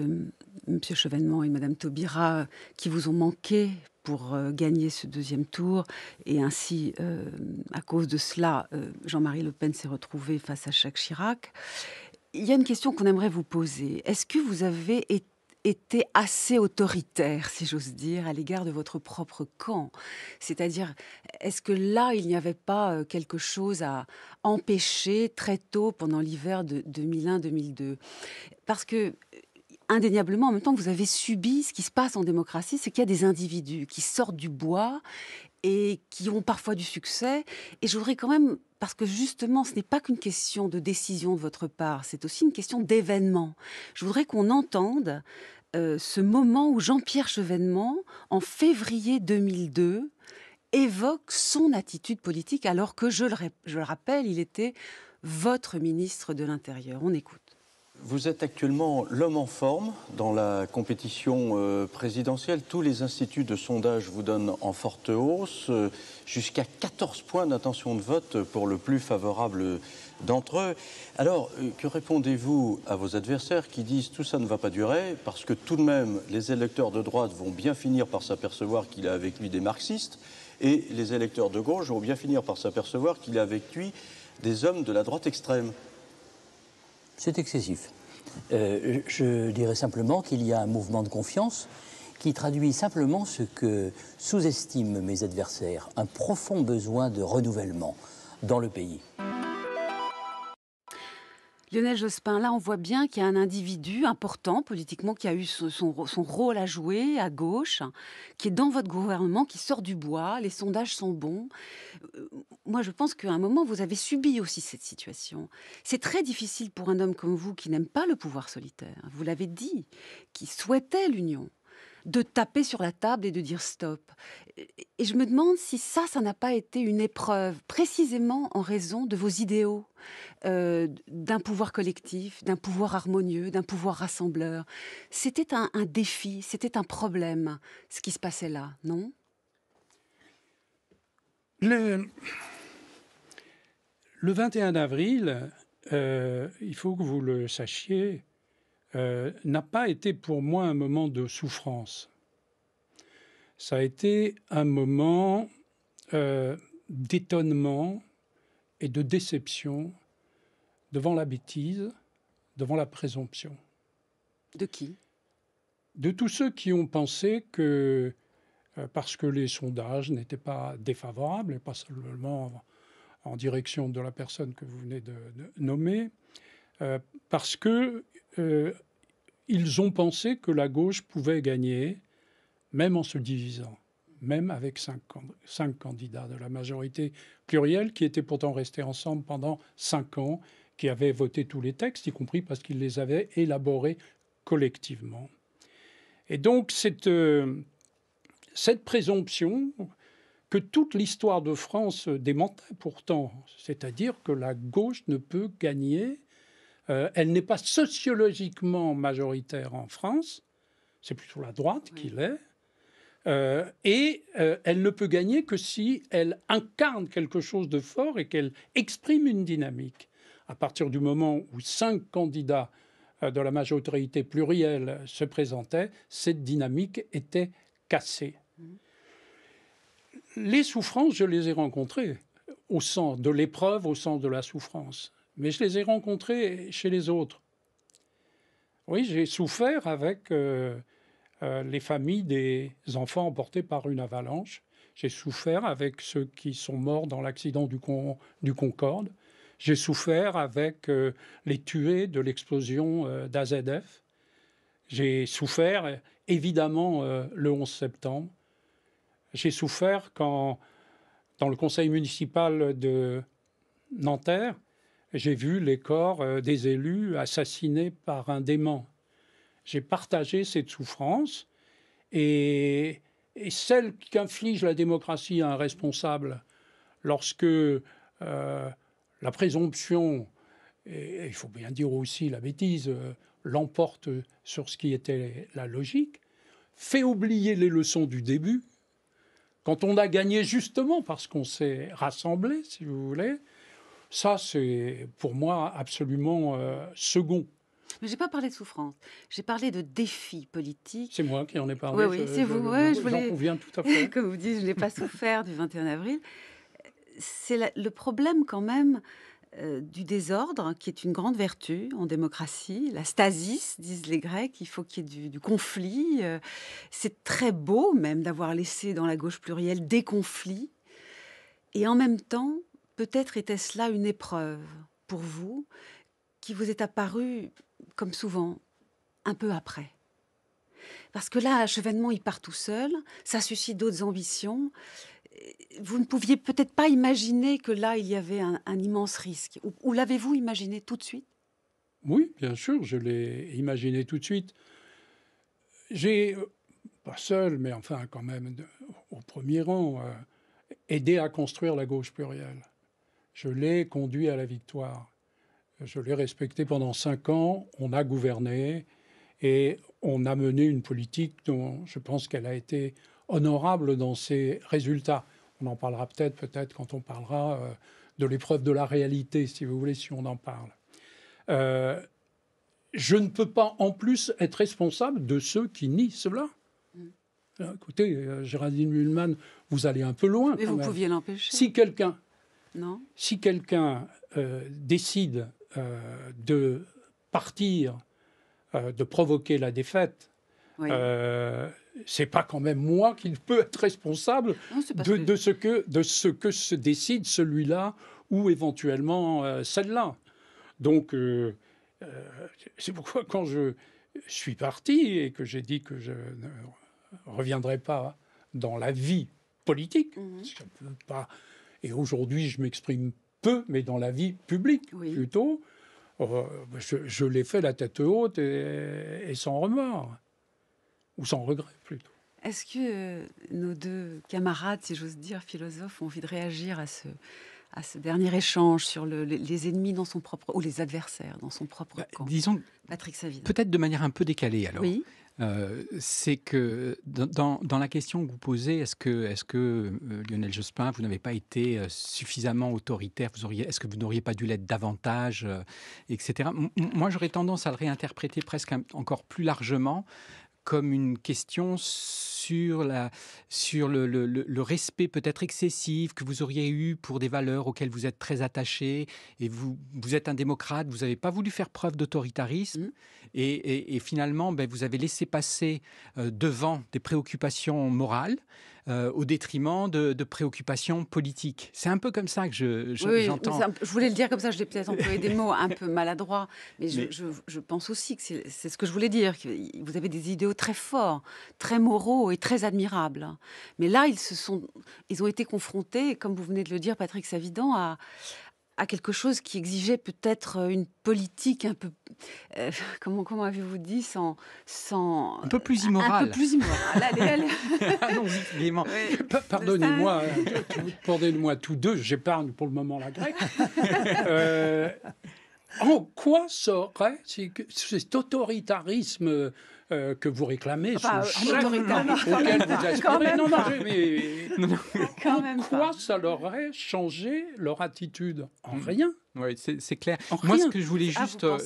euh, M. Chevenement et Mme Taubira, euh, qui vous ont manqué pour euh, gagner ce deuxième tour. Et ainsi, à cause de cela, Jean-Marie Le Pen s'est retrouvé face à Jacques Chirac. Il y a une question qu'on aimerait vous poser. Est-ce que vous avez été était assez autoritaire, si j'ose dire, à l'égard de votre propre camp C'est-à-dire, est-ce que là, il n'y avait pas euh, quelque chose à empêcher très tôt pendant l'hiver de 2001-2002 Parce que euh, indéniablement, en même temps, vous avez subi ce qui se passe en démocratie, c'est qu'il y a des individus qui sortent du bois et qui ont parfois du succès. Et je voudrais quand même, parce que justement, ce n'est pas qu'une question de décision de votre part, c'est aussi une question d'événement. Je voudrais qu'on entende euh, ce moment où Jean-Pierre Chevènement, en février 2002, évoque son attitude politique alors que, je le rappelle, il était votre ministre de l'Intérieur. On écoute. Vous êtes actuellement l'homme en forme dans la compétition euh, présidentielle. Tous les instituts de sondage vous donnent en forte hausse, euh, jusqu'à 14 points d'intention de vote pour le plus favorable d'entre eux. Alors, euh, que répondez-vous à vos adversaires qui disent tout ça ne va pas durer, parce que tout de même, les électeurs de droite vont bien finir par s'apercevoir qu'il a avec lui des marxistes, et les électeurs de gauche vont bien finir par s'apercevoir qu'il a avec lui des hommes de la droite extrême c'est excessif. Euh, je dirais simplement qu'il y a un mouvement de confiance qui traduit simplement ce que sous-estiment mes adversaires, un profond besoin de renouvellement dans le pays. Lionel Jospin, là on voit bien qu'il y a un individu important politiquement qui a eu son, son, rôle à jouer à gauche, qui est dans votre gouvernement, qui sort du bois, les sondages sont bons. Euh, moi, je pense qu'à un moment, vous avez subi aussi cette situation. C'est très difficile pour un homme comme vous qui n'aime pas le pouvoir solitaire, vous l'avez dit, qui souhaitait l'union, de taper sur la table et de dire stop. Et je me demande si ça, ça n'a pas été une épreuve, précisément en raison de vos idéaux, euh, d'un pouvoir collectif, d'un pouvoir harmonieux, d'un pouvoir rassembleur. C'était un, un défi, c'était un problème, ce qui se passait là, non le, le 21 avril, euh, il faut que vous le sachiez, euh, n'a pas été pour moi un moment de souffrance. Ça a été un moment euh, d'étonnement et de déception devant la bêtise, devant la présomption. De qui De tous ceux qui ont pensé que, parce que les sondages n'étaient pas défavorables, et pas seulement en direction de la personne que vous venez de, nommer, euh, parce que euh, ils ont pensé que la gauche pouvait gagner, même en se divisant, même avec cinq, cinq candidats de la majorité plurielle qui étaient pourtant restés ensemble pendant cinq ans, qui avaient voté tous les textes, y compris parce qu'ils les avaient élaborés collectivement. Et donc cette, euh, cette présomption que toute l'histoire de France démentait pourtant, c'est-à-dire que la gauche ne peut gagner, euh, elle n'est pas sociologiquement majoritaire en France, c'est plutôt la droite qui l'est, euh, et euh, elle ne peut gagner que si elle incarne quelque chose de fort et qu'elle exprime une dynamique. À partir du moment où cinq candidats de la majorité plurielle se présentaient, cette dynamique était cassée. Mmh les souffrances, je les ai rencontrées au sens de l'épreuve, au sens de la souffrance. Mais je les ai rencontrées chez les autres. Oui, j'ai souffert avec euh, euh, les familles des enfants emportés par une avalanche. J'ai souffert avec ceux qui sont morts dans l'accident du, du Concorde. J'ai souffert avec euh, les tués de l'explosion d'AZF. J'ai souffert évidemment le 11 septembre. J'ai souffert quand, dans le conseil municipal de Nanterre, j'ai vu les corps euh, des élus assassinés par un dément. J'ai partagé cette souffrance et, celle qu'inflige la démocratie à un responsable lorsque euh, la présomption, et il faut bien dire aussi la bêtise, euh, l'emporte sur ce qui était la logique, fait oublier les leçons du début quand on a gagné justement parce qu'on s'est rassemblé, si vous voulez, ça c'est pour moi absolument euh, second. Mais j'ai pas parlé de souffrance. J'ai parlé de défis politique. C'est moi qui en ai parlé. Oui, c'est vous. je voulais... conviens tout à fait. <laughs> Comme vous dites, je n'ai pas souffert du 21 avril. C'est le problème quand même euh, du désordre, qui est une grande vertu en démocratie. La stasis, disent les Grecs, il faut qu'il y ait du, conflit. Euh. c'est très beau même d'avoir laissé dans la gauche plurielle des conflits. Et en même temps, peut-être était-ce là une épreuve pour vous qui vous est apparue, comme souvent, un peu après. Parce que là, Chevènement, il part tout seul, ça suscite d'autres ambitions vous ne pouviez peut-être pas imaginer que là, il y avait un, immense risque. Ou, l'avez-vous imaginé tout de suite Oui, bien sûr, je l'ai imaginé tout de suite. J'ai, euh, pas seul, mais enfin quand même au premier rang, euh, aidé à construire la gauche plurielle. Je l'ai conduit à la victoire. Je l'ai respecté pendant cinq ans. On a gouverné et on a mené une politique dont je pense qu'elle a été honorable dans ses résultats. On en parlera peut-être, peut-être quand on parlera euh, de l'épreuve de la réalité, si vous voulez, si on en parle. Euh, je ne peux pas en plus être responsable de ceux qui nient cela. Mm. Euh, écoutez, Géraldine Mühlmann, vous allez un peu loin. Mais vous pouviez l'empêcher. Si quelqu'un si quelqu'un décide de partir, de provoquer la défaite, c'est pas quand même moi qui peux être responsable de, ce que, de ce que se décide celui-là ou éventuellement euh, celle-là. Donc, euh, euh, c'est pourquoi quand je suis parti et que j'ai dit que je ne reviendrai pas dans la vie politique, mhm. et aujourd'hui je m'exprime peu, mais dans la vie publique plutôt, je, l'ai fait la tête haute et sans remords ou sans regret plutôt. Est-ce que euh, nos deux camarades, si j'ose dire, philosophes, ont envie de réagir à ce, dernier échange sur les ennemis dans son propre ou les adversaires dans son propre bah, camp. Disons, Patrick Savine. Peut-être de manière un peu décalée alors. Oui. Euh, c'est que dans, la question que vous posez, est-ce que, euh, Lionel Jospin, vous n'avez pas été suffisamment autoritaire vous auriez, Est-ce que vous n'auriez pas dû l'être davantage Etc. moi, j'aurais tendance à le réinterpréter presque encore plus largement comme une question sur, la, sur le, le, respect peut-être excessif que vous auriez eu pour des valeurs auxquelles vous êtes très attaché. Et vous, vous êtes un démocrate, vous n'avez pas voulu faire preuve d'autoritarisme. Mmh. Et, et, finalement, ben, vous avez laissé passer euh, devant des préoccupations morales. Euh, au détriment de, préoccupations politiques. C'est un peu comme ça que je, je, j'entends. je voulais le dire comme ça, je l'ai peut-être employé des mots un peu maladroits, mais, Je, je, je, pense aussi que c'est, c'est ce que je voulais dire. Vous avez des idéaux très forts, très moraux et très admirable, Mais là, ils, se sont, ils ont été confrontés, comme vous venez de le dire, Patrick Savidan, à, à quelque chose qui exigeait peut-être une politique un peu euh, comment comment avez-vous dit sans sans un peu plus immorale un peu plus immorale <laughs> allez, allez. pardonnez-moi hein, pardonnez-moi tous deux j'épargne pour le moment la grecque <laughs> euh, en quoi serait cet autoritarisme euh, que vous réclamez auquel vous aspirez. quoi ça leur aurait changé leur attitude En mm. rien. Oui, c'est clair. Moi, ce que je voulais ah, juste euh,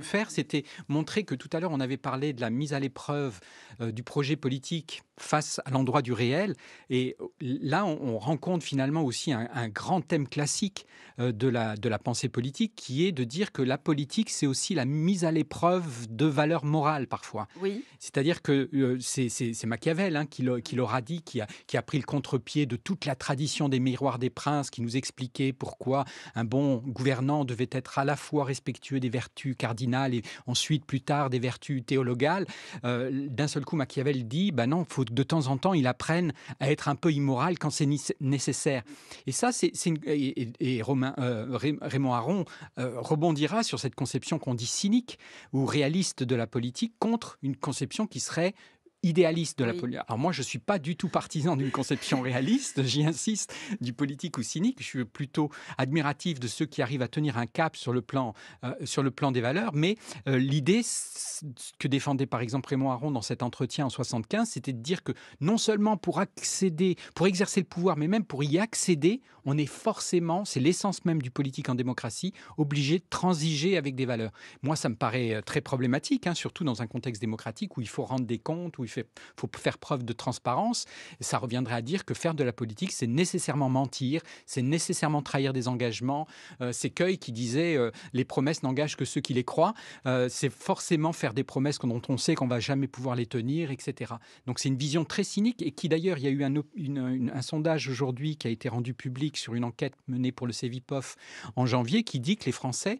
faire, c'était montrer que tout à l'heure, on avait parlé de la mise à l'épreuve euh, du projet politique face à l'endroit du réel. Et euh, là, on, rencontre finalement aussi un, grand thème classique de, la, pensée politique, qui est de dire que la politique, c'est aussi la mise à l'épreuve de valeurs morales parfois. Oui. C'est-à-dire que c'est Machiavel hein, qui l'aura dit, qui qui a pris le contre-pied de toute la tradition des miroirs des princes, qui nous expliquait pourquoi un bon gouvernant devait être à la fois respectueux des vertus cardinales et ensuite plus tard des vertus théologales, euh, d'un seul coup Machiavel dit, ben non, faut de temps en temps il apprenne à être un peu immoral quand c'est nécessaire. Et ça, c'est et, euh, Raymond Aron euh, rebondira sur cette conception qu'on dit cynique ou réaliste de la politique contre une conception qui serait idéaliste de la politique. Alors moi, je ne suis pas du tout partisan d'une conception <laughs> réaliste, j'y insiste, du politique ou cynique. Je suis plutôt admiratif de ceux qui arrivent à tenir un cap sur le plan, euh, sur le plan des valeurs. Mais euh, l'idée que défendait par exemple Raymond Aron dans cet entretien en 75, c'était de dire que non seulement pour accéder, pour exercer le pouvoir, mais même pour y accéder, on est forcément, c'est l'essence même du politique en démocratie, obligé de transiger avec des valeurs. Moi, ça me paraît euh, très problématique, hein, surtout dans un contexte démocratique où il faut rendre des comptes, où il il faut faire preuve de transparence. Ça reviendrait à dire que faire de la politique, c'est nécessairement mentir, c'est nécessairement trahir des engagements. Euh, c'est Cueil qui disait euh, les promesses n'engagent que ceux qui les croient. Euh, c'est forcément faire des promesses dont on sait qu'on va jamais pouvoir les tenir, etc. Donc c'est une vision très cynique et qui d'ailleurs, il y a eu un, sondage aujourd'hui qui a été rendu public sur une enquête menée pour le CEVIPOF en janvier qui dit que les Français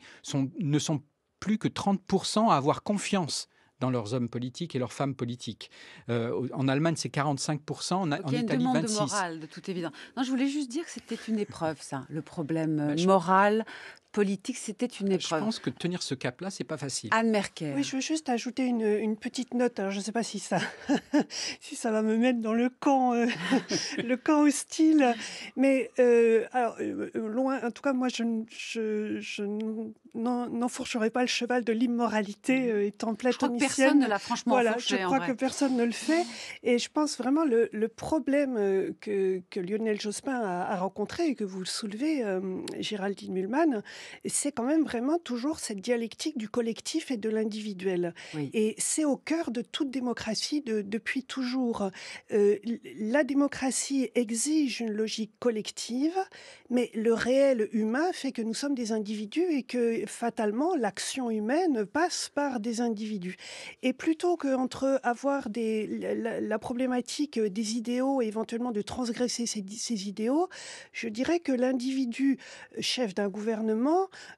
ne sont plus que 30% à avoir confiance dans leurs hommes politiques et leurs femmes politiques. Euh, en Allemagne, c'est 45%, en, il y a une demande De morale, de toute évidence. Non, je voulais juste dire que c'était une épreuve, ça, le problème euh, bah, moral politique, c'était une épreuve. Je pense que tenir ce cap-là, c'est pas facile. Anne Merkel. Oui, je veux juste ajouter une, petite note. Hein. je ne sais pas si ça, <laughs> si ça va me mettre dans le camp, euh, <laughs> le camp hostile. Mais euh, euh, loin, en tout cas, moi, je, je, n'enfourcherai pas le cheval de l'immoralité mm. étant platonicienne. Je crois que personne ne l'a franchement voilà, Je crois que personne ne le fait. Et je pense vraiment le, le problème que, Lionel Jospin a, a, rencontré et que vous soulevez, Géraldine Mühlmann, c'est quand même vraiment toujours cette dialectique du collectif et de l'individuel. Et c'est au cœur de toute démocratie depuis toujours. Euh, la démocratie exige une logique collective, mais le réel humain fait que nous sommes des individus et que fatalement l'action humaine passe par des individus. Et plutôt qu'entre avoir des, la, problématique des idéaux et éventuellement de transgresser ces idéaux, je dirais que l'individu chef d'un gouvernement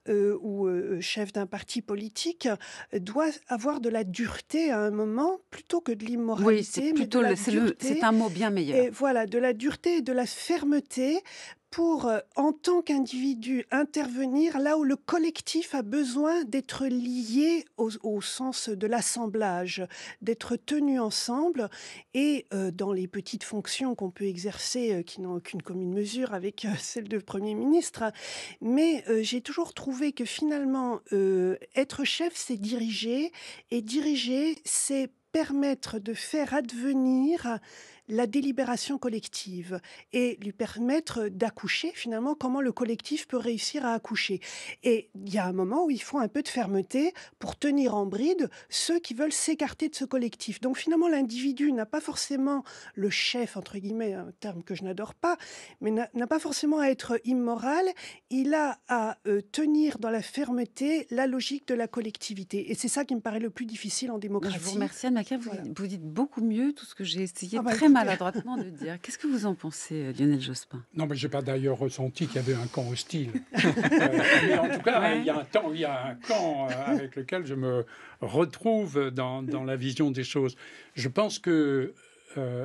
euh, ou euh, chef d'un parti politique euh, doit avoir de la dureté à un moment plutôt que de l'immoralité. Oui, c'est plutôt c'est un mot bien meilleur. voilà, de la dureté et de la fermeté pour, euh, en tant qu'individu, intervenir là où le collectif a besoin d'être lié au, sens de l'assemblage, d'être tenu ensemble, et euh, dans les petites fonctions qu'on peut exercer, euh, qui n'ont aucune commune mesure avec <laughs> celle de Premier ministre. Mais j'ai toujours trouvé que finalement, être chef, c'est diriger, et diriger, c'est permettre de faire advenir la délibération collective et lui permettre d'accoucher finalement comment le collectif peut réussir à accoucher. Et il y a un moment où il faut un peu de fermeté pour tenir en bride ceux qui veulent s'écarter de ce collectif. Donc finalement l'individu n'a pas forcément le chef, entre guillemets, un terme que je n'adore pas, mais n'a pas forcément à être immoral, il a à euh, tenir dans la fermeté la logique de la collectivité. Et c'est ça qui me paraît le plus difficile en démocratie. Je vous remercie, Anne Vous, vous dites beaucoup mieux tout ce que j'ai essayé de ah bah, maladroitement de dire. Qu'est-ce que vous en pensez, euh, Lionel Jospin Non, mais j'ai pas d'ailleurs ressenti qu'il y avait un camp hostile. <laughs> Euh, mais en tout cas, il y a un temps, il y a un camp euh, avec lequel je me retrouve dans, la vision des choses. Je pense que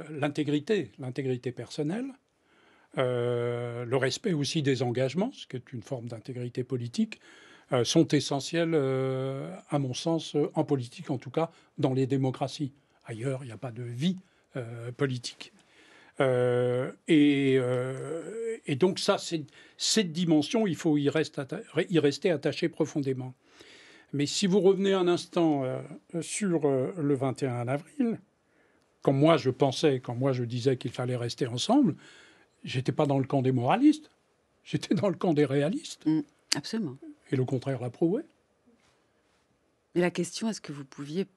l'intégrité, l'intégrité personnelle, le respect aussi des engagements, ce qui est une forme d'intégrité politique, sont essentiels, à mon sens, en politique en tout cas, dans les démocraties. Ailleurs, il n'y a pas de vie euh, politique. Euh, et, euh, et, donc ça, cette dimension, il faut y, reste y rester attaché profondément. Mais si vous revenez un instant sur le 21 avril, quand moi je pensais, quand moi je disais qu'il fallait rester ensemble, j'étais pas dans le camp des moralistes, j'étais dans le camp des réalistes. Mm, absolument. Et le contraire l'a prouvé Mais la question, est-ce que vous pouviez,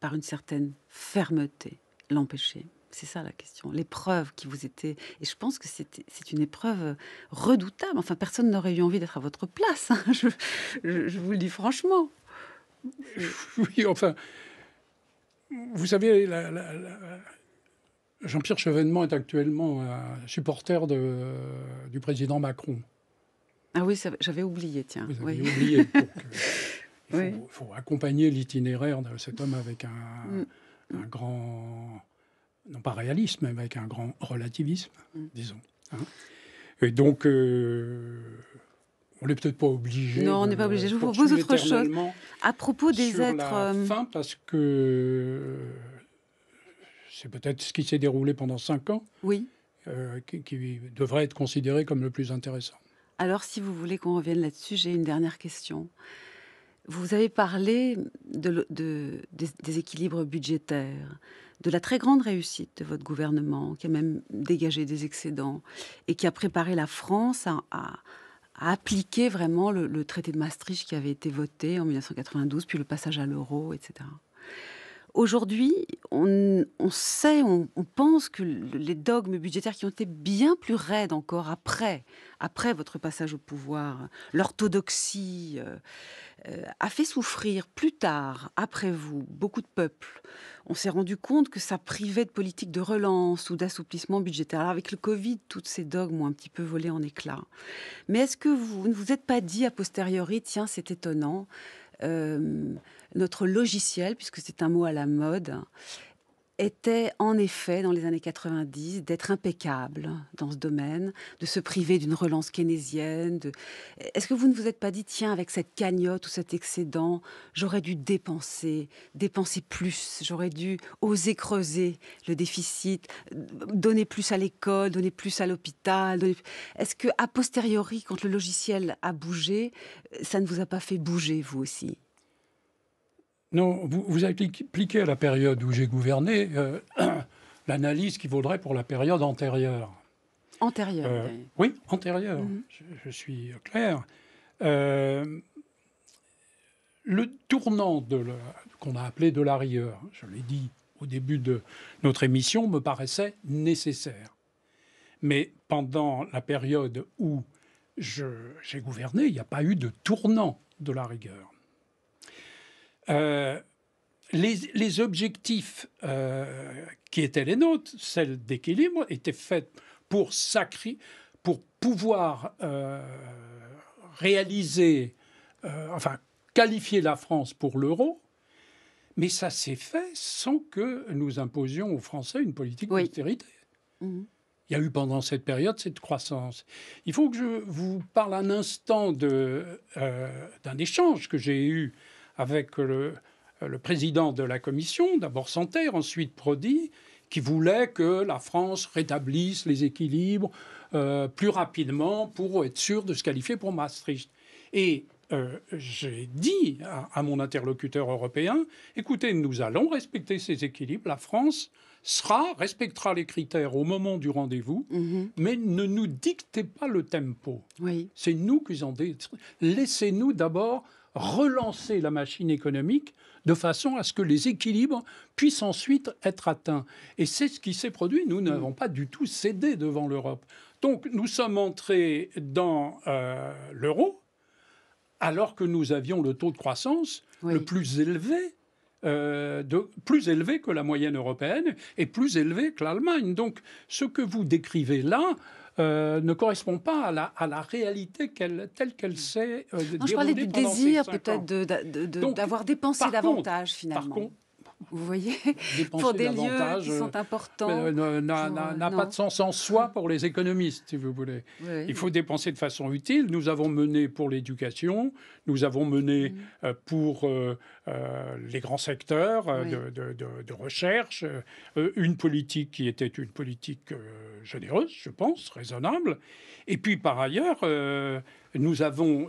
par une certaine fermeté, l'empêcher c'est ça la question. L'épreuve qui vous était. Et je pense que c'est une épreuve redoutable. Enfin, personne n'aurait eu envie d'être à votre place. Hein. Je, vous le dis franchement. Oui, enfin. Vous savez, Jean-Pierre Chevènement est actuellement supporter de, du président Macron. Ah oui, j'avais oublié, tiens. Vous avez euh, <laughs> oui. oublié. il faut, accompagner l'itinéraire de cet homme avec un. Mm un grand, non pas réalisme, mais avec un grand relativisme, mm. disons. Hein. Et donc, euh, on n'est peut-être pas obligé. Non, on n'est pas obligé. Je vous propose autre chose à propos des êtres. La euh, parce que c'est peut-être ce qui s'est déroulé pendant cinq ans. Oui. Euh, qui devrait être considéré comme le plus intéressant. Alors, si vous voulez qu'on revienne là-dessus, j'ai une dernière question. Vous avez parlé de, de, des, équilibres budgétaires, de la très grande réussite de votre gouvernement, qui a même dégagé des excédents et qui a préparé la France à, appliquer vraiment le, le, traité de Maastricht qui avait été voté en 1992, puis le passage à l'euro, etc. Aujourd'hui, on, sait, on, pense que les dogmes budgétaires qui ont été bien plus raides encore après, après votre passage au pouvoir, l'orthodoxie euh, euh, a fait souffrir plus tard, après vous, beaucoup de peuples. On s'est rendu compte que ça privait de politique de relance ou d'assouplissement budgétaire. avec le Covid, toutes ces dogmes ont un petit peu volé en éclats. Mais est-ce que vous ne vous êtes pas dit a posteriori, tiens, c'est étonnant, euh, notre logiciel, puisque c'est un mot à la mode, était en effet, dans les années 90, d'être impeccable dans ce domaine, de se priver d'une relance keynésienne. De... Est-ce que vous ne vous êtes pas dit, tiens, avec cette cagnotte ou cet excédent, j'aurais dû dépenser, dépenser plus, j'aurais dû oser creuser le déficit, donner plus à l'école, donner plus à l'hôpital Est-ce que, a posteriori, quand le logiciel a bougé, ça ne vous a pas fait bouger, vous aussi non, vous, vous appliquez à la période où j'ai gouverné euh, <clears throat> l'analyse qui vaudrait pour la période antérieure. Antérieure euh, Oui, antérieure. Mhm. je, suis clair. Euh, le tournant qu'on a appelé de la rigueur, je l'ai dit au début de notre émission, me paraissait nécessaire. Mais pendant la période où j'ai gouverné, il n'y a pas eu de tournant de la rigueur. Euh, les, objectifs euh, qui étaient les nôtres, celles d'équilibre, étaient faits pour pour pouvoir euh, réaliser, enfin qualifier la France pour l'euro, mais ça s'est fait sans que nous imposions aux Français une politique d'austérité. Mmh. Il y a eu pendant cette période cette croissance. Il faut que je vous parle un instant d'un échange que j'ai eu avec le, président de la commission, d'abord Santerre, ensuite Prodi, qui voulait que la France rétablisse les équilibres euh, plus rapidement pour être sûr de se qualifier pour Maastricht. Et euh, j'ai dit à, mon interlocuteur européen, écoutez, nous allons respecter ces équilibres, la France sera, respectera les critères au moment du rendez-vous, mhm. mais ne nous dictez pas le tempo. Oui. C'est nous qui en Laissez-nous d'abord relancer la machine économique de façon à ce que les équilibres puissent ensuite être atteints. Et c'est ce qui s'est produit. Nous n'avons pas du tout cédé devant l'Europe. Donc nous sommes entrés dans euh, l'euro alors que nous avions le taux de croissance le plus élevé. Euh, de, plus élevé que la moyenne européenne et plus élevé que l'Allemagne. Donc ce que vous décrivez là, euh, ne correspond pas à la, réalité telle qu'elle s'est euh, non, Je parlais du désir peut-être d'avoir dépensé davantage finalement vous voyez, pour des lieux qui sont euh, importants. Euh, n'a pas de sens en soi pour les économistes, si vous voulez. Il faut dépenser de façon utile. Nous avons mené pour l'éducation, nous avons mené mm. euh, pour les grands secteurs de, recherche, une politique qui était une politique généreuse, je pense, raisonnable. Et puis par ailleurs, nous avons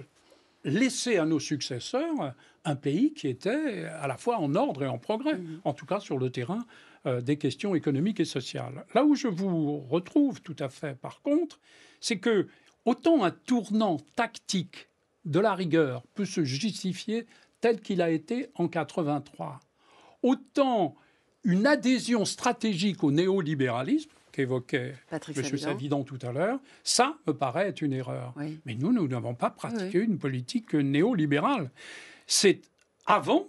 laisser à nos successeurs un pays qui était à la fois en ordre et en progrès, mhm. en tout cas sur le terrain euh, des questions économiques et sociales. Là où je vous retrouve tout à fait par contre, c'est que autant un tournant tactique de la rigueur peut se justifier tel qu'il a été en 83, autant une adhésion stratégique au néolibéralisme qu'évoquait M. Savidan tout à l'heure, ça me paraît être une erreur. Mais nous, nous n'avons pas pratiqué une politique néolibérale. C'est avant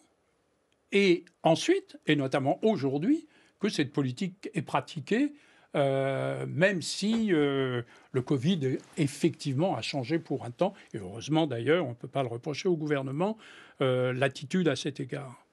et ensuite, et notamment aujourd'hui, que cette politique est pratiquée euh, même si euh, le Covid effectivement a changé pour un temps, et heureusement d'ailleurs, on ne peut pas le reprocher au gouvernement, euh, l'attitude à cet égard.